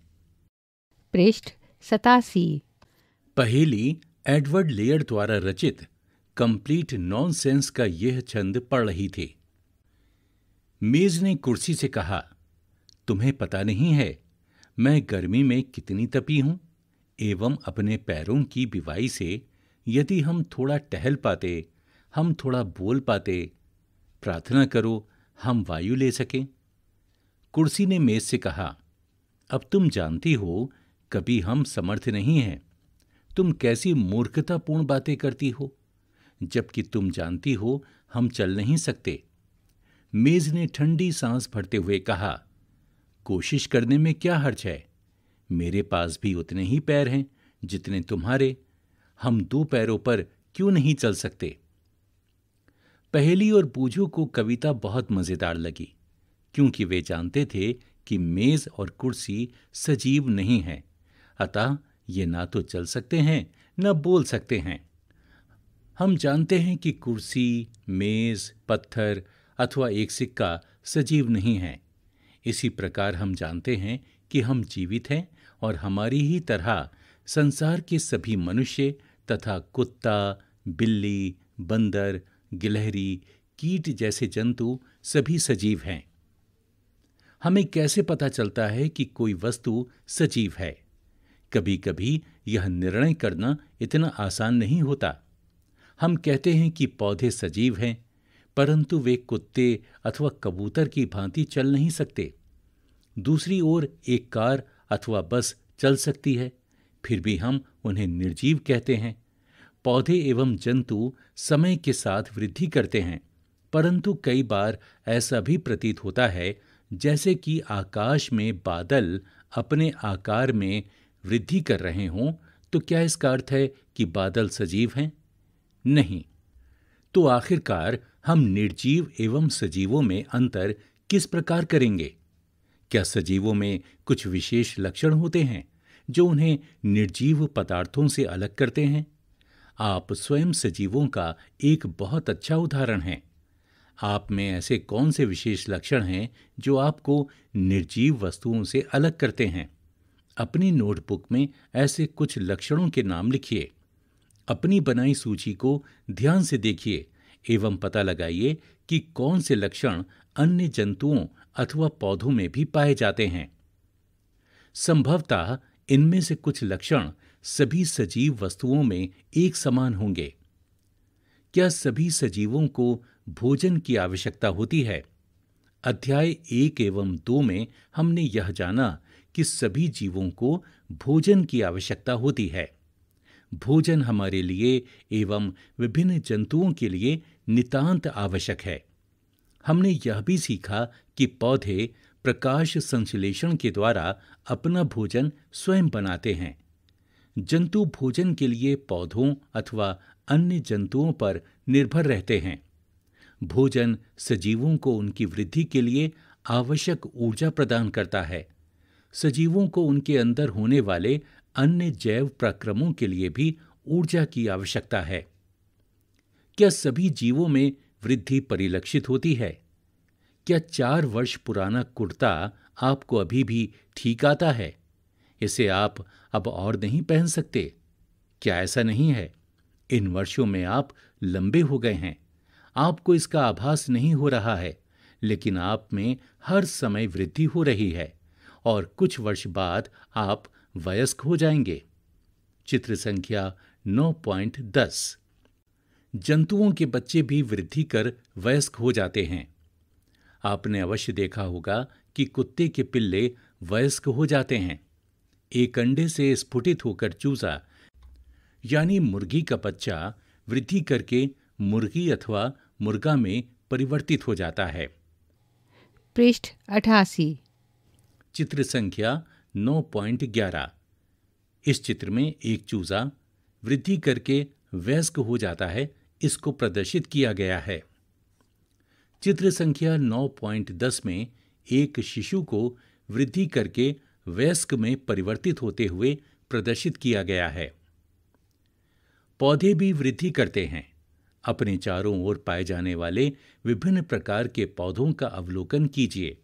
[SPEAKER 2] पृष्ठ सतासी
[SPEAKER 1] पहेली एडवर्ड लेयर द्वारा रचित कंप्लीट नॉनसेंस का यह छंद पढ़ रही थी मेज ने कुर्सी से कहा तुम्हें पता नहीं है मैं गर्मी में कितनी तपी हूं एवं अपने पैरों की बिवाई से यदि हम थोड़ा टहल पाते हम थोड़ा बोल पाते प्रार्थना करो हम वायु ले सकें कुर्सी ने मेज से कहा अब तुम जानती हो कभी हम समर्थ नहीं हैं तुम कैसी मूर्खतापूर्ण बातें करती हो जबकि तुम जानती हो हम चल नहीं सकते मेज ने ठंडी सांस भरते हुए कहा कोशिश करने में क्या हर्ज है मेरे पास भी उतने ही पैर हैं जितने तुम्हारे हम दो पैरों पर क्यों नहीं चल सकते पहेली और पूजू को कविता बहुत मज़ेदार लगी क्योंकि वे जानते थे कि मेज़ और कुर्सी सजीव नहीं है अतः ये ना तो चल सकते हैं न बोल सकते हैं हम जानते हैं कि कुर्सी मेज़ पत्थर अथवा एक सिक्का सजीव नहीं है इसी प्रकार हम जानते हैं कि हम जीवित हैं और हमारी ही तरह संसार के सभी मनुष्य तथा कुत्ता बिल्ली बंदर गिलहरी कीट जैसे जंतु सभी सजीव हैं हमें कैसे पता चलता है कि कोई वस्तु सजीव है कभी कभी यह निर्णय करना इतना आसान नहीं होता हम कहते हैं कि पौधे सजीव हैं परंतु वे कुत्ते अथवा कबूतर की भांति चल नहीं सकते दूसरी ओर एक कार अथवा बस चल सकती है फिर भी हम उन्हें निर्जीव कहते हैं पौधे एवं जंतु समय के साथ वृद्धि करते हैं परंतु कई बार ऐसा भी प्रतीत होता है जैसे कि आकाश में बादल अपने आकार में वृद्धि कर रहे हों तो क्या इसका अर्थ है कि बादल सजीव हैं नहीं तो आखिरकार हम निर्जीव एवं सजीवों में अंतर किस प्रकार करेंगे क्या सजीवों में कुछ विशेष लक्षण होते हैं जो उन्हें निर्जीव पदार्थों से अलग करते हैं आप स्वयं सजीवों का एक बहुत अच्छा उदाहरण हैं आप में ऐसे कौन से विशेष लक्षण हैं जो आपको निर्जीव वस्तुओं से अलग करते हैं अपनी नोटबुक में ऐसे कुछ लक्षणों के नाम लिखिए अपनी बनाई सूची को ध्यान से देखिए एवं पता लगाइए कि कौन से लक्षण अन्य जंतुओं अथवा पौधों में भी पाए जाते हैं संभवतः इनमें से कुछ लक्षण सभी सजीव वस्तुओं में एक समान होंगे क्या सभी सजीवों को भोजन की आवश्यकता होती है अध्याय एक एवं दो में हमने यह जाना कि सभी जीवों को भोजन की आवश्यकता होती है भोजन हमारे लिए एवं विभिन्न जंतुओं के लिए नितांत आवश्यक है हमने यह भी सीखा कि पौधे प्रकाश संश्लेषण के द्वारा अपना भोजन स्वयं बनाते हैं जंतु भोजन के लिए पौधों अथवा अन्य जंतुओं पर निर्भर रहते हैं भोजन सजीवों को उनकी वृद्धि के लिए आवश्यक ऊर्जा प्रदान करता है सजीवों को उनके अंदर होने वाले अन्य जैव प्रक्रमों के लिए भी ऊर्जा की आवश्यकता है क्या सभी जीवों में वृद्धि परिलक्षित होती है क्या चार वर्ष पुराना कुर्ता आपको अभी भी ठीक आता है इसे आप अब और नहीं पहन सकते क्या ऐसा नहीं है इन वर्षों में आप लंबे हो गए हैं आपको इसका आभास नहीं हो रहा है लेकिन आप में हर समय वृद्धि हो रही है और कुछ वर्ष बाद आप वयस्क हो जाएंगे चित्र संख्या 9.10 जंतुओं के बच्चे भी वृद्धि कर वयस्क हो जाते हैं आपने अवश्य देखा होगा कि कुत्ते के पिल्ले वयस्क हो जाते हैं एक अंडे से स्फुटित होकर चूजा यानी मुर्गी का बच्चा वृद्धि करके मुर्गी अथवा मुर्गा में परिवर्तित हो जाता है
[SPEAKER 2] पृष्ठ अठासी
[SPEAKER 1] चित्र संख्या 9.11 इस चित्र में एक चूजा वृद्धि करके वयस्क हो जाता है इसको प्रदर्शित किया गया है चित्र संख्या 9.10 में एक शिशु को वृद्धि करके वयस्क में परिवर्तित होते हुए प्रदर्शित किया गया है पौधे भी वृद्धि करते हैं अपने चारों ओर पाए जाने वाले विभिन्न प्रकार के पौधों का अवलोकन कीजिए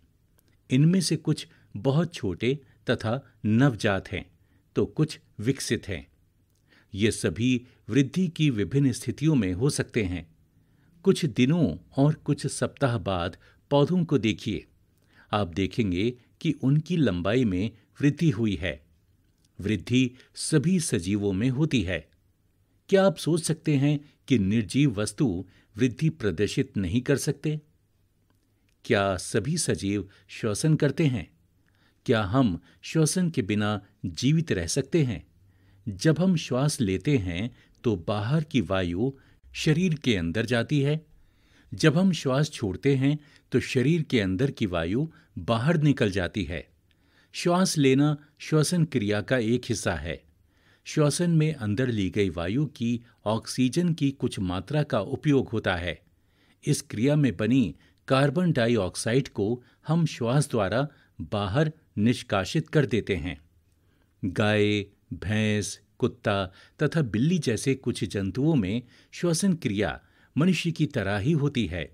[SPEAKER 1] इनमें से कुछ बहुत छोटे तथा नवजात हैं तो कुछ विकसित हैं ये सभी वृद्धि की विभिन्न स्थितियों में हो सकते हैं कुछ दिनों और कुछ सप्ताह बाद पौधों को देखिए आप देखेंगे कि उनकी लंबाई में वृद्धि हुई है वृद्धि सभी सजीवों में होती है क्या आप सोच सकते हैं कि निर्जीव वस्तु वृद्धि प्रदर्शित नहीं कर सकते क्या सभी सजीव श्वसन करते हैं क्या हम श्वसन के बिना जीवित रह सकते हैं जब हम श्वास लेते हैं तो बाहर की वायु शरीर के अंदर जाती है जब हम श्वास छोड़ते हैं तो शरीर के अंदर की वायु बाहर निकल जाती है श्वास लेना श्वसन क्रिया का एक हिस्सा है श्वसन में अंदर ली गई वायु की ऑक्सीजन की कुछ मात्रा का उपयोग होता है इस क्रिया में बनी कार्बन डाइऑक्साइड को हम श्वास द्वारा बाहर निष्कासित कर देते हैं गाय भैंस कुत्ता तथा बिल्ली जैसे कुछ जंतुओं में श्वसन क्रिया मनुष्य की तरह ही होती है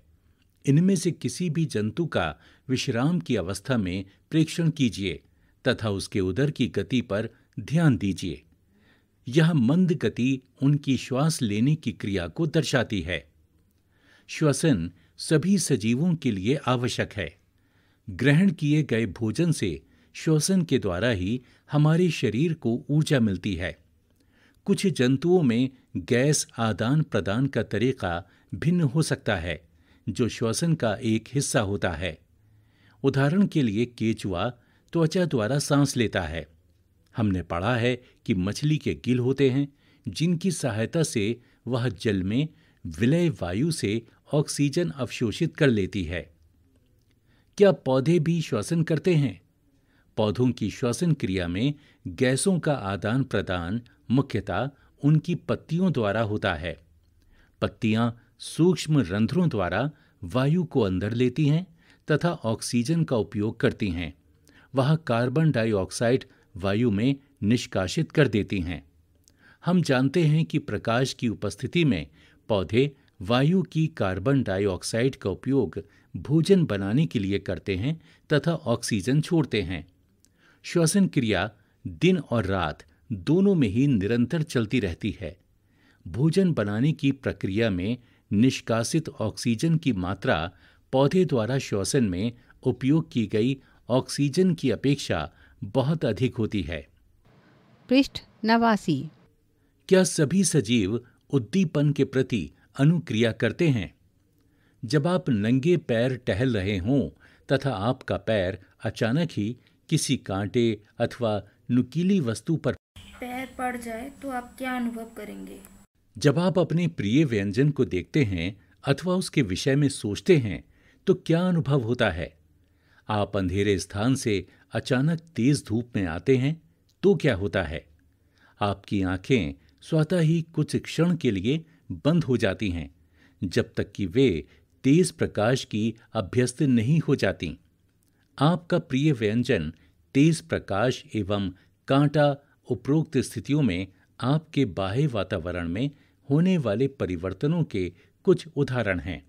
[SPEAKER 1] इनमें से किसी भी जंतु का विश्राम की अवस्था में प्रेक्षण कीजिए तथा उसके उदर की गति पर ध्यान दीजिए यह मंद गति उनकी श्वास लेने की क्रिया को दर्शाती है श्वसन सभी सजीवों के लिए आवश्यक है ग्रहण किए गए भोजन से श्वसन के द्वारा ही हमारे शरीर को ऊर्जा मिलती है कुछ जंतुओं में गैस आदान प्रदान का तरीका भिन्न हो सकता है जो श्वसन का एक हिस्सा होता है उदाहरण के लिए केचुआ त्वचा द्वारा सांस लेता है हमने पढ़ा है कि मछली के गिल होते हैं जिनकी सहायता से वह जल में विलय वायु से ऑक्सीजन अवशोषित कर लेती है क्या पौधे भी श्वसन करते हैं पौधों की श्वसन क्रिया में गैसों का आदान प्रदान मुख्यतः उनकी पत्तियों द्वारा होता है पत्तियां सूक्ष्म रंध्रों द्वारा वायु को अंदर लेती हैं तथा ऑक्सीजन का उपयोग करती हैं वह कार्बन डाइऑक्साइड वायु में निष्कासित कर देती हैं हम जानते हैं कि प्रकाश की उपस्थिति में पौधे वायु की कार्बन डाइऑक्साइड का उपयोग भोजन बनाने के लिए करते हैं तथा ऑक्सीजन छोड़ते हैं श्वसन क्रिया दिन और रात दोनों में ही निरंतर चलती रहती है भोजन बनाने की प्रक्रिया में निष्कासित ऑक्सीजन की मात्रा पौधे द्वारा श्वसन में उपयोग की गई ऑक्सीजन की अपेक्षा बहुत अधिक होती है
[SPEAKER 2] पृष्ठ नवासी
[SPEAKER 1] क्या सभी सजीव उद्दीपन के प्रति अनुक्रिया करते हैं जब आप नंगे पैर टहल रहे हों तथा आपका पैर अचानक ही किसी कांटे अथवा नुकीली वस्तु पर
[SPEAKER 2] पैर पड़ जाए तो आप क्या अनुभव करेंगे
[SPEAKER 1] जब आप अपने प्रिय व्यंजन को देखते हैं अथवा उसके विषय में सोचते हैं तो क्या अनुभव होता है आप अंधेरे स्थान से अचानक तेज धूप में आते हैं तो क्या होता है आपकी आंखें स्वतः ही कुछ क्षण के लिए बंद हो जाती हैं जब तक कि वे तेज प्रकाश की अभ्यस्त नहीं हो जाती आपका प्रिय व्यंजन तेज प्रकाश एवं कांटा उपरोक्त स्थितियों में आपके बाह्य वातावरण में होने वाले परिवर्तनों के कुछ उदाहरण हैं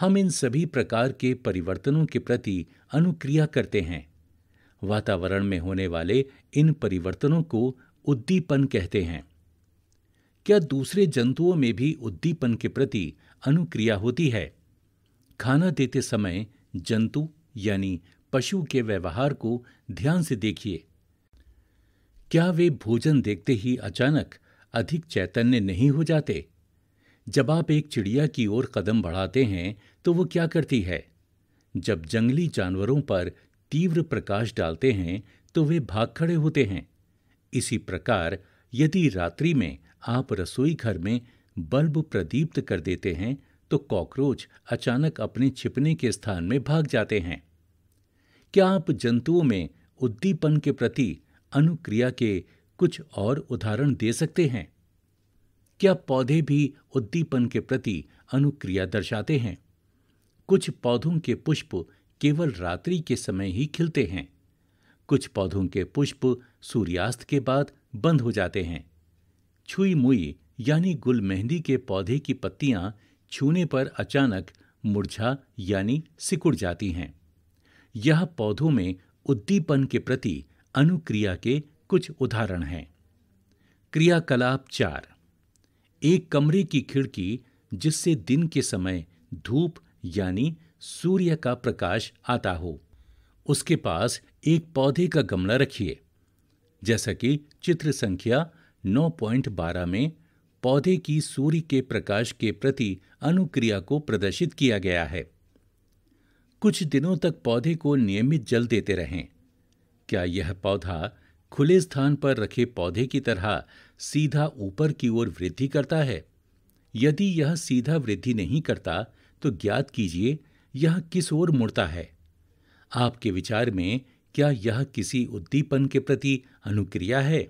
[SPEAKER 1] हम इन सभी प्रकार के परिवर्तनों के प्रति अनुक्रिया करते हैं वातावरण में होने वाले इन परिवर्तनों को उद्दीपन कहते हैं क्या दूसरे जंतुओं में भी उद्दीपन के प्रति अनुक्रिया होती है खाना देते समय जंतु यानी पशु के व्यवहार को ध्यान से देखिए क्या वे भोजन देखते ही अचानक अधिक चैतन्य नहीं हो जाते जब आप एक चिड़िया की ओर कदम बढ़ाते हैं तो वो क्या करती है जब जंगली जानवरों पर तीव्र प्रकाश डालते हैं तो वे भाग खड़े होते हैं इसी प्रकार यदि रात्रि में आप रसोई घर में बल्ब प्रदीप्त कर देते हैं तो कॉकरोच अचानक अपने छिपने के स्थान में भाग जाते हैं क्या आप जंतुओं में उद्दीपन के प्रति अनुक्रिया के कुछ और उदाहरण दे सकते हैं क्या पौधे भी उद्दीपन के प्रति अनुक्रिया दर्शाते हैं कुछ पौधों के पुष्प केवल रात्रि के समय ही खिलते हैं कुछ पौधों के पुष्प सूर्यास्त के बाद बंद हो जाते हैं छुई मुई यानी गुल मेहंदी के पौधे की पत्तियां छूने पर अचानक मुरझा यानी सिकुड़ जाती हैं यह पौधों में उद्दीपन के प्रति अनुक्रिया के कुछ उदाहरण हैं क्रियाकलाप चार एक कमरे की खिड़की जिससे दिन के समय धूप यानी सूर्य का प्रकाश आता हो उसके पास एक पौधे का गमला रखिए जैसा कि चित्र संख्या 9.12 में पौधे की सूर्य के प्रकाश के प्रति अनुक्रिया को प्रदर्शित किया गया है कुछ दिनों तक पौधे को नियमित जल देते रहें क्या यह पौधा खुले स्थान पर रखे पौधे की तरह सीधा ऊपर की ओर वृद्धि करता है यदि यह सीधा वृद्धि नहीं करता तो ज्ञात कीजिए यह किस ओर मुड़ता है आपके विचार में क्या यह किसी उद्दीपन के प्रति अनुक्रिया है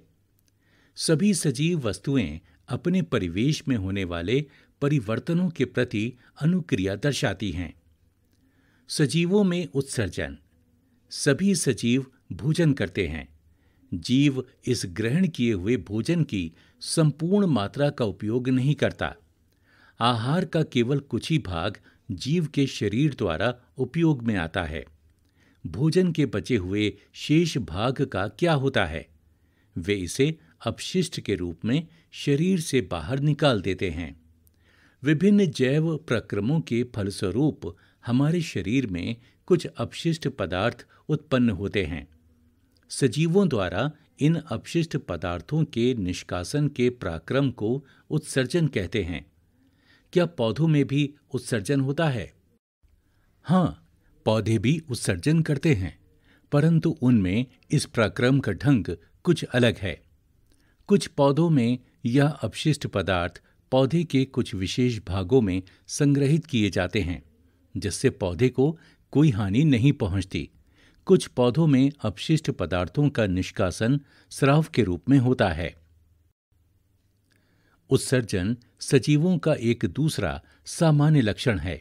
[SPEAKER 1] सभी सजीव वस्तुएं अपने परिवेश में होने वाले परिवर्तनों के प्रति अनुक्रिया दर्शाती हैं सजीवों में उत्सर्जन सभी सजीव भोजन करते हैं जीव इस ग्रहण किए हुए भोजन की संपूर्ण मात्रा का उपयोग नहीं करता आहार का केवल कुछ ही भाग जीव के शरीर द्वारा उपयोग में आता है भोजन के बचे हुए शेष भाग का क्या होता है वे इसे अपशिष्ट के रूप में शरीर से बाहर निकाल देते हैं विभिन्न जैव प्रक्रमों के फलस्वरूप हमारे शरीर में कुछ अपशिष्ट पदार्थ उत्पन्न होते हैं सजीवों द्वारा इन अपशिष्ट पदार्थों के निष्कासन के पराक्रम को उत्सर्जन कहते हैं क्या पौधों में भी उत्सर्जन होता है हाँ पौधे भी उत्सर्जन करते हैं परंतु उनमें इस पराक्रम का ढंग कुछ अलग है कुछ पौधों में यह अपशिष्ट पदार्थ पौधे के कुछ विशेष भागों में संग्रहित किए जाते हैं जिससे पौधे को कोई हानि नहीं पहुंचती कुछ पौधों में अपशिष्ट पदार्थों का निष्कासन स्राव के रूप में होता है उत्सर्जन सजीवों का एक दूसरा सामान्य लक्षण है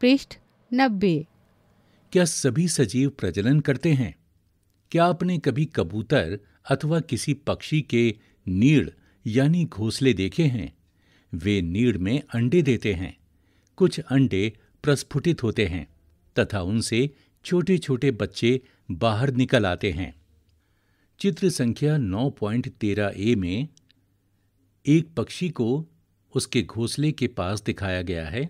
[SPEAKER 2] पृष्ठ नब्बे
[SPEAKER 1] क्या सभी सजीव प्रजनन करते हैं क्या आपने कभी कबूतर अथवा किसी पक्षी के नीड़ यानी घोंसले देखे हैं वे नीड़ में अंडे देते हैं कुछ अंडे प्रस्फुटित होते हैं तथा उनसे छोटे छोटे बच्चे बाहर निकल आते हैं चित्र संख्या 9.13 ए में एक पक्षी को उसके घोंसले के पास दिखाया गया है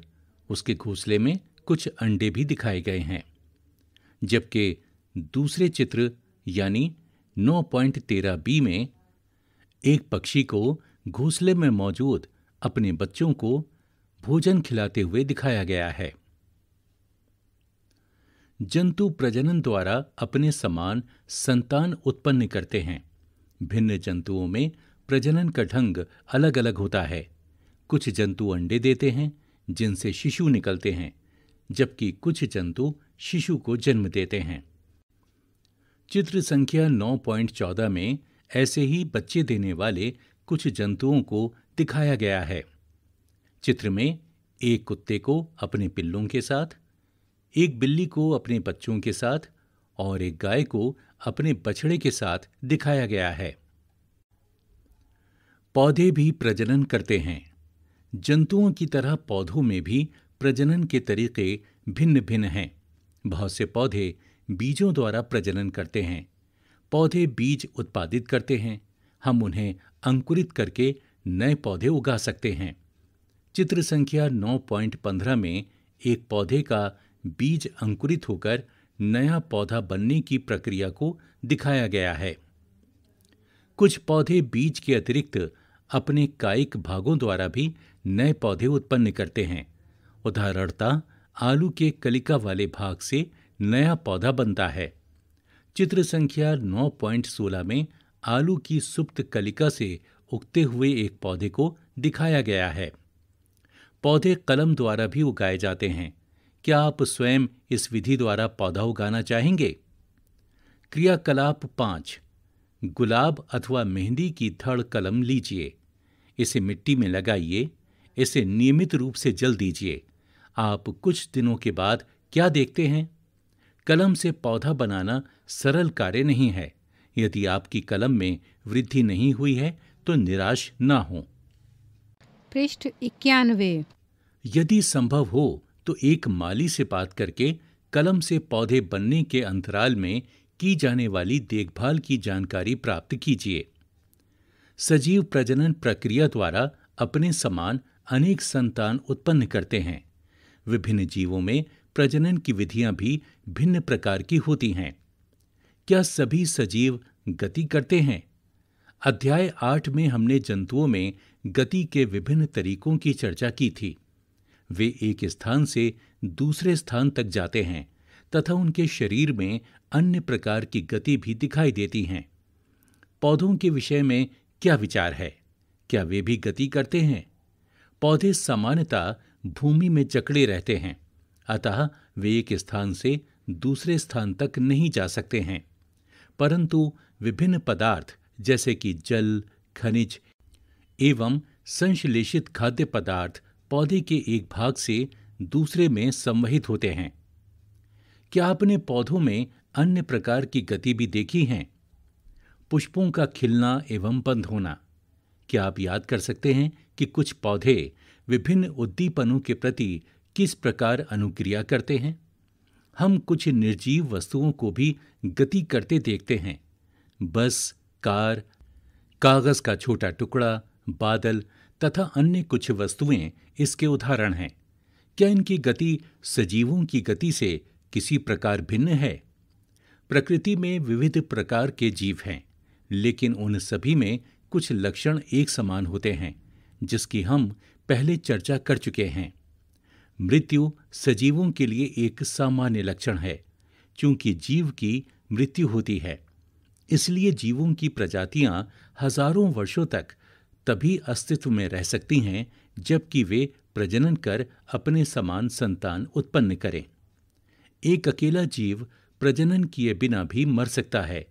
[SPEAKER 1] उसके घोंसले में कुछ अंडे भी दिखाए गए हैं जबकि दूसरे चित्र यानी 9.13 बी में एक पक्षी को घोंसले में मौजूद अपने बच्चों को भोजन खिलाते हुए दिखाया गया है जंतु प्रजनन द्वारा अपने समान संतान उत्पन्न करते हैं भिन्न जंतुओं में प्रजनन का ढंग अलग अलग होता है कुछ जंतु अंडे देते हैं जिनसे शिशु निकलते हैं जबकि कुछ जंतु शिशु को जन्म देते हैं चित्र संख्या 9.14 में ऐसे ही बच्चे देने वाले कुछ जंतुओं को दिखाया गया है चित्र में एक कुत्ते को अपने पिल्लों के साथ एक बिल्ली को अपने बच्चों के साथ और एक गाय को अपने बछड़े के साथ दिखाया गया है पौधे भी प्रजनन करते हैं जंतुओं की तरह पौधों में भी प्रजनन के तरीके भिन्न भिन्न हैं बहुत से पौधे बीजों द्वारा प्रजनन करते हैं पौधे बीज उत्पादित करते हैं हम उन्हें अंकुरित करके नए पौधे उगा सकते हैं चित्र संख्या 9.15 में एक पौधे का बीज अंकुरित होकर नया पौधा बनने की प्रक्रिया को दिखाया गया है कुछ पौधे बीज के अतिरिक्त अपने कायिक भागों द्वारा भी नए पौधे उत्पन्न करते हैं उदाहरणता आलू के कलिका वाले भाग से नया पौधा बनता है चित्र संख्या 9.16 में आलू की सुप्त कलिका से उगते हुए एक पौधे को दिखाया गया है पौधे कलम द्वारा भी उगाए जाते हैं क्या आप स्वयं इस विधि द्वारा पौधा उगाना चाहेंगे क्रियाकलाप पांच गुलाब अथवा मेहंदी की धड़ कलम लीजिए इसे मिट्टी में लगाइए इसे नियमित रूप से जल दीजिए आप कुछ दिनों के बाद क्या देखते हैं कलम से पौधा बनाना सरल कार्य नहीं है यदि आपकी कलम में वृद्धि नहीं हुई है तो निराश ना हो
[SPEAKER 2] पृष्ठ इक्यानवे
[SPEAKER 1] यदि संभव हो तो एक माली से बात करके कलम से पौधे बनने के अंतराल में की जाने वाली देखभाल की जानकारी प्राप्त कीजिए सजीव प्रजनन प्रक्रिया द्वारा अपने समान अनेक संतान उत्पन्न करते हैं विभिन्न जीवों में प्रजनन की विधियां भी भिन्न प्रकार की होती हैं क्या सभी सजीव गति करते हैं अध्याय आठ में हमने जंतुओं में गति के विभिन्न तरीकों की चर्चा की थी वे एक स्थान से दूसरे स्थान तक जाते हैं तथा उनके शरीर में अन्य प्रकार की गति भी दिखाई देती हैं पौधों के विषय में क्या विचार है क्या वे भी गति करते हैं पौधे सामान्यतः भूमि में जकड़े रहते हैं अतः वे एक स्थान से दूसरे स्थान तक नहीं जा सकते हैं परंतु विभिन्न पदार्थ जैसे कि जल खनिज एवं संश्लेषित खाद्य पदार्थ पौधे के एक भाग से दूसरे में संवहित होते हैं क्या आपने पौधों में अन्य प्रकार की गति भी देखी है पुष्पों का खिलना एवं बंद होना क्या आप याद कर सकते हैं कि कुछ पौधे विभिन्न उद्दीपनों के प्रति किस प्रकार अनुक्रिया करते हैं हम कुछ निर्जीव वस्तुओं को भी गति करते देखते हैं बस कार कागज़ का छोटा टुकड़ा बादल तथा अन्य कुछ वस्तुएं इसके उदाहरण हैं क्या इनकी गति सजीवों की गति से किसी प्रकार भिन्न है प्रकृति में विविध प्रकार के जीव हैं लेकिन उन सभी में कुछ लक्षण एक समान होते हैं जिसकी हम पहले चर्चा कर चुके हैं मृत्यु सजीवों के लिए एक सामान्य लक्षण है क्योंकि जीव की मृत्यु होती है इसलिए जीवों की प्रजातियां हजारों वर्षों तक तभी अस्तित्व में रह सकती हैं जबकि वे प्रजनन कर अपने समान संतान उत्पन्न करें एक अकेला जीव प्रजनन किए बिना भी मर सकता है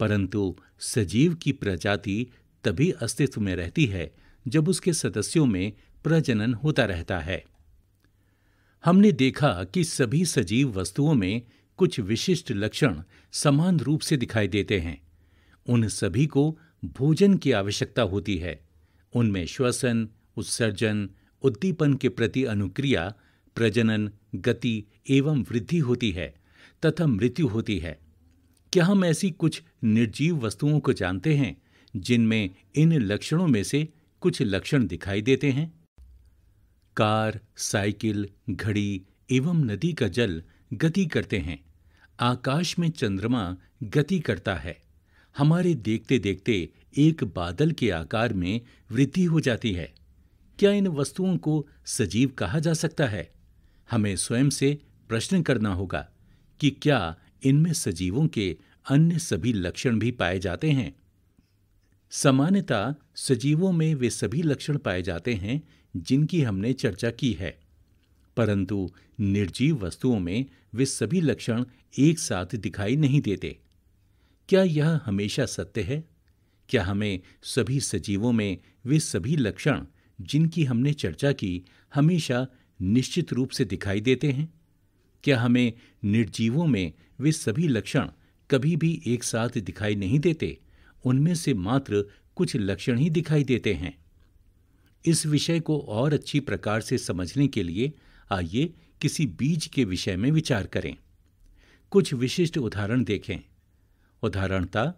[SPEAKER 1] परंतु सजीव की प्रजाति तभी अस्तित्व में रहती है जब उसके सदस्यों में प्रजनन होता रहता है हमने देखा कि सभी सजीव वस्तुओं में कुछ विशिष्ट लक्षण समान रूप से दिखाई देते हैं उन सभी को भोजन की आवश्यकता होती है उनमें श्वसन उत्सर्जन उद्दीपन के प्रति अनुक्रिया प्रजनन गति एवं वृद्धि होती है तथा मृत्यु होती है क्या हम ऐसी कुछ निर्जीव वस्तुओं को जानते हैं जिनमें इन लक्षणों में से कुछ लक्षण दिखाई देते हैं कार साइकिल घड़ी एवं नदी का जल गति करते हैं आकाश में चंद्रमा गति करता है हमारे देखते देखते एक बादल के आकार में वृद्धि हो जाती है क्या इन वस्तुओं को सजीव कहा जा सकता है हमें स्वयं से प्रश्न करना होगा कि क्या इनमें सजीवों के अन्य सभी लक्षण भी पाए जाते हैं सामान्यतः सजीवों में वे सभी लक्षण पाए जाते हैं जिनकी हमने चर्चा की है परंतु निर्जीव वस्तुओं में वे सभी लक्षण एक साथ दिखाई नहीं देते क्या यह हमेशा सत्य है क्या हमें सभी सजीवों में वे सभी लक्षण जिनकी हमने चर्चा की हमेशा निश्चित रूप से दिखाई देते हैं क्या हमें निर्जीवों में वे सभी लक्षण कभी भी एक साथ दिखाई नहीं देते उनमें से मात्र कुछ लक्षण ही दिखाई देते हैं इस विषय को और अच्छी प्रकार से समझने के लिए आइए किसी बीज के विषय में विचार करें कुछ विशिष्ट उदाहरण देखें उदाहरणता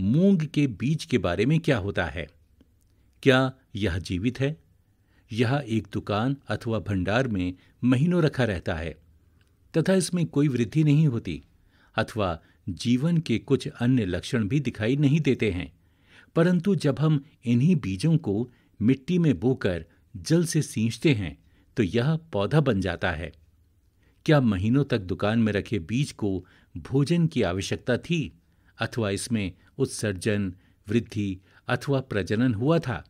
[SPEAKER 1] मूंग के बीज के बारे में क्या होता है क्या यह जीवित है यह एक दुकान अथवा भंडार में महीनों रखा रहता है तथा इसमें कोई वृद्धि नहीं होती अथवा जीवन के कुछ अन्य लक्षण भी दिखाई नहीं देते हैं परंतु जब हम इन्हीं बीजों को मिट्टी में बोकर जल से सींचते हैं तो यह पौधा बन जाता है क्या महीनों तक दुकान में रखे बीज को भोजन की आवश्यकता थी अथवा इसमें उत्सर्जन वृद्धि अथवा प्रजनन हुआ था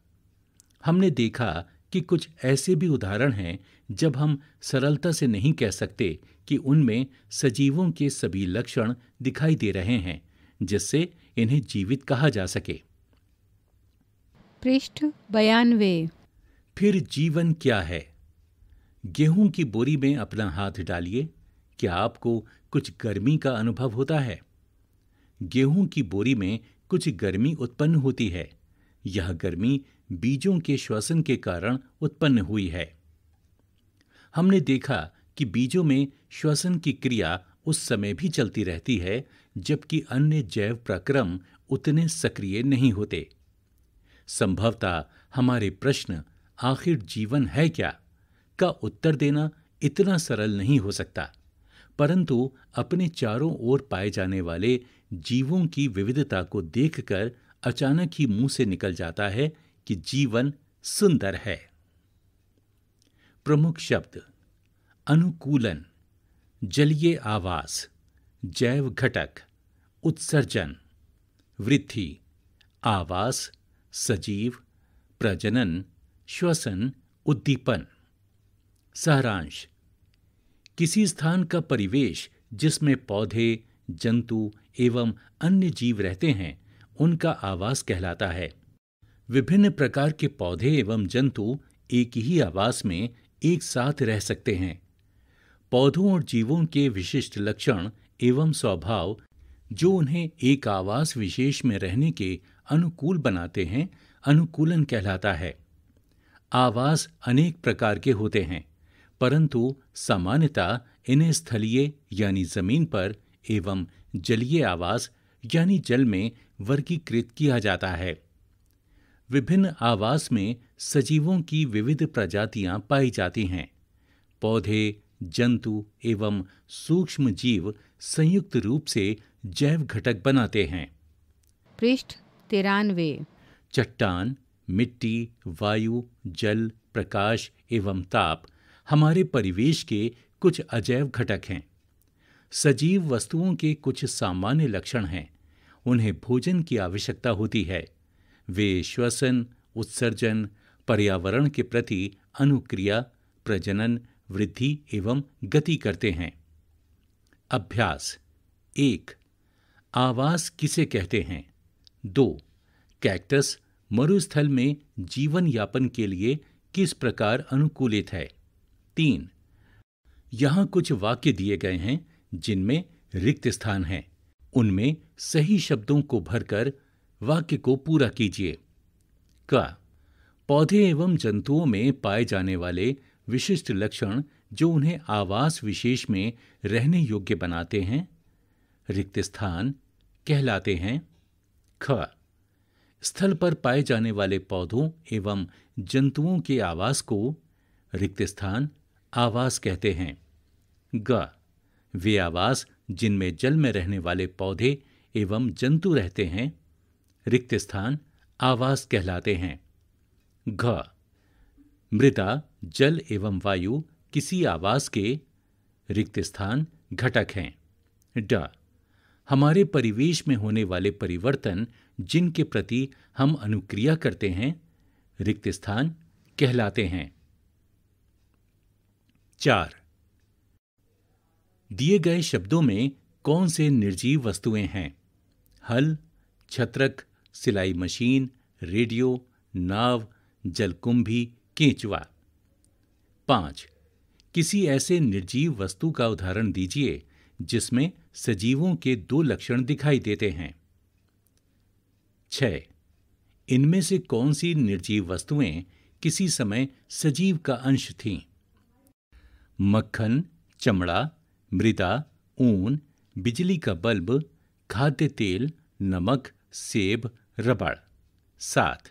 [SPEAKER 1] हमने देखा कि कुछ ऐसे भी उदाहरण हैं जब हम सरलता से नहीं कह सकते कि उनमें सजीवों के सभी लक्षण दिखाई दे रहे हैं जिससे इन्हें जीवित कहा जा सके
[SPEAKER 2] पृष्ठ बयानवे
[SPEAKER 1] फिर जीवन क्या है गेहूं की बोरी में अपना हाथ डालिए क्या आपको कुछ गर्मी का अनुभव होता है गेहूं की बोरी में कुछ गर्मी उत्पन्न होती है यह गर्मी बीजों के श्वसन के कारण उत्पन्न हुई है हमने देखा कि बीजों में श्वसन की क्रिया उस समय भी चलती रहती है जबकि अन्य जैव प्रक्रम उतने सक्रिय नहीं होते संभवतः हमारे प्रश्न आखिर जीवन है क्या का उत्तर देना इतना सरल नहीं हो सकता परंतु अपने चारों ओर पाए जाने वाले जीवों की विविधता को देखकर अचानक ही मुंह से निकल जाता है कि जीवन सुंदर है प्रमुख शब्द अनुकूलन जलीय आवास जैव घटक उत्सर्जन वृद्धि आवास सजीव प्रजनन श्वसन उद्दीपन सारांश किसी स्थान का परिवेश जिसमें पौधे जंतु एवं अन्य जीव रहते हैं उनका आवास कहलाता है विभिन्न प्रकार के पौधे एवं जंतु एक ही आवास में एक साथ रह सकते हैं पौधों और जीवों के विशिष्ट लक्षण एवं स्वभाव जो उन्हें एक आवास विशेष में रहने के अनुकूल बनाते हैं अनुकूलन कहलाता है आवास अनेक प्रकार के होते हैं परंतु सामान्यता इन्हें स्थलीय यानी जमीन पर एवं जलीय आवास यानी जल में वर्गीकृत किया जाता है विभिन्न आवास में सजीवों की विविध प्रजातियां पाई जाती हैं पौधे जंतु एवं सूक्ष्म जीव संयुक्त रूप से जैव घटक बनाते हैं
[SPEAKER 2] पृष्ठ तिरानवे
[SPEAKER 1] चट्टान मिट्टी वायु जल प्रकाश एवं ताप हमारे परिवेश के कुछ अजैव घटक हैं सजीव वस्तुओं के कुछ सामान्य लक्षण हैं उन्हें भोजन की आवश्यकता होती है वे श्वसन उत्सर्जन पर्यावरण के प्रति अनुक्रिया प्रजनन वृद्धि एवं गति करते हैं अभ्यास एक आवास किसे कहते हैं दो कैक्टस मरुस्थल में जीवन यापन के लिए किस प्रकार अनुकूलित है तीन यहाँ कुछ वाक्य दिए गए हैं जिनमें रिक्त स्थान है उनमें सही शब्दों को भरकर वाक्य को पूरा कीजिए क पौधे एवं जंतुओं में पाए जाने वाले विशिष्ट लक्षण जो उन्हें आवास विशेष में रहने योग्य बनाते हैं रिक्त स्थान कहलाते हैं ख स्थल पर पाए जाने वाले पौधों एवं जंतुओं के आवास को रिक्त स्थान आवास कहते हैं ग वे आवास जिनमें जल में रहने वाले पौधे एवं जंतु रहते हैं रिक्त स्थान आवास कहलाते हैं घ मृदा जल एवं वायु किसी आवास के रिक्त स्थान घटक हैं ड हमारे परिवेश में होने वाले परिवर्तन जिनके प्रति हम अनुक्रिया करते हैं रिक्त स्थान कहलाते हैं चार दिए गए शब्दों में कौन से निर्जीव वस्तुएं हैं हल छत्रक सिलाई मशीन रेडियो नाव जलकुंभी केंचुआ पांच किसी ऐसे निर्जीव वस्तु का उदाहरण दीजिए जिसमें सजीवों के दो लक्षण दिखाई देते हैं छ इनमें से कौन सी निर्जीव वस्तुएं किसी समय सजीव का अंश थीं मक्खन चमड़ा मृदा ऊन बिजली का बल्ब खाद्य तेल नमक सेब रबड़ सात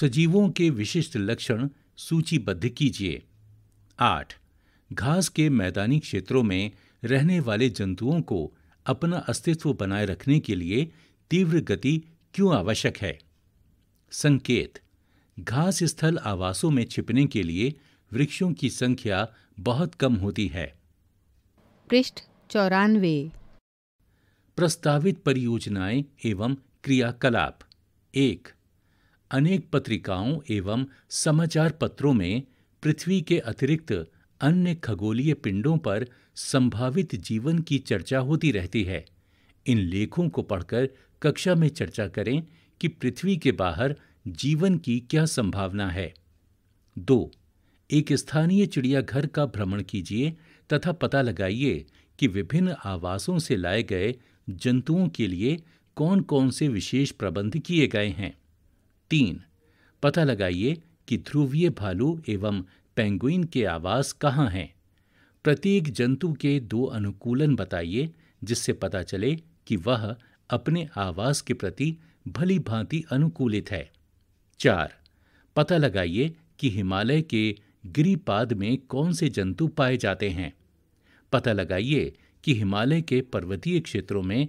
[SPEAKER 1] सजीवों के विशिष्ट लक्षण सूचीबद्ध कीजिए आठ घास के मैदानी क्षेत्रों में रहने वाले जंतुओं को अपना अस्तित्व बनाए रखने के लिए तीव्र गति क्यों आवश्यक है संकेत घास स्थल आवासों में छिपने के लिए वृक्षों की संख्या बहुत कम होती है
[SPEAKER 2] पृष्ठ चौरानवे
[SPEAKER 1] प्रस्तावित परियोजनाएं एवं क्रियाकलाप एक अनेक पत्रिकाओं एवं समाचार पत्रों में पृथ्वी के अतिरिक्त अन्य खगोलीय पिंडों पर संभावित जीवन की चर्चा होती रहती है इन लेखों को पढ़कर कक्षा में चर्चा करें कि पृथ्वी के बाहर जीवन की क्या संभावना है दो एक स्थानीय चिड़ियाघर का भ्रमण कीजिए तथा पता लगाइए कि विभिन्न आवासों से लाए गए जंतुओं के लिए कौन कौन से विशेष प्रबंध किए गए हैं तीन पता लगाइए कि ध्रुवीय भालू एवं पेंगुइन के आवास कहाँ हैं प्रत्येक जंतु के दो अनुकूलन बताइए जिससे पता चले कि वह अपने आवास के प्रति भली भांति अनुकूलित है चार पता लगाइए कि हिमालय के गिरिपाद में कौन से जंतु पाए जाते हैं पता लगाइए कि हिमालय के पर्वतीय क्षेत्रों में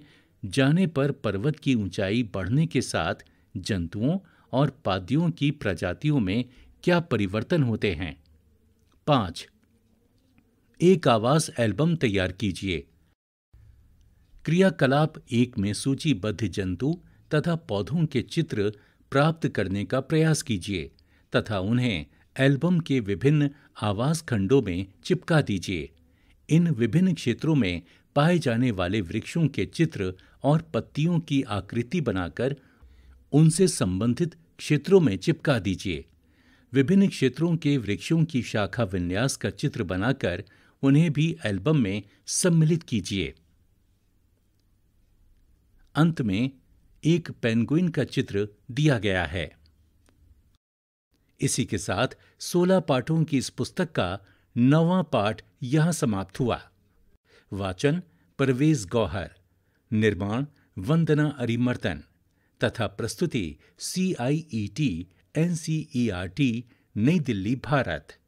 [SPEAKER 1] जाने पर पर्वत की ऊंचाई बढ़ने के साथ जंतुओं और पादियों की प्रजातियों में क्या परिवर्तन होते हैं पांच एक आवास एल्बम तैयार कीजिए क्रियाकलाप एक में सूचीबद्ध जंतु तथा पौधों के चित्र प्राप्त करने का प्रयास कीजिए तथा उन्हें एल्बम के विभिन्न आवास खंडों में चिपका दीजिए इन विभिन्न क्षेत्रों में पाए जाने वाले वृक्षों के चित्र और पत्तियों की आकृति बनाकर उनसे संबंधित क्षेत्रों में चिपका दीजिए विभिन्न क्षेत्रों के वृक्षों की शाखा विन्यास का चित्र बनाकर उन्हें भी एल्बम में सम्मिलित कीजिए अंत में एक पेंगुइन का चित्र दिया गया है इसी के साथ सोलह पाठों की इस पुस्तक का नवा पाठ यहां समाप्त हुआ वाचन परवेज गौहर निर्माण वंदना अरिमर्दन तथा प्रस्तुति C I E T N C E R T नई दिल्ली भारत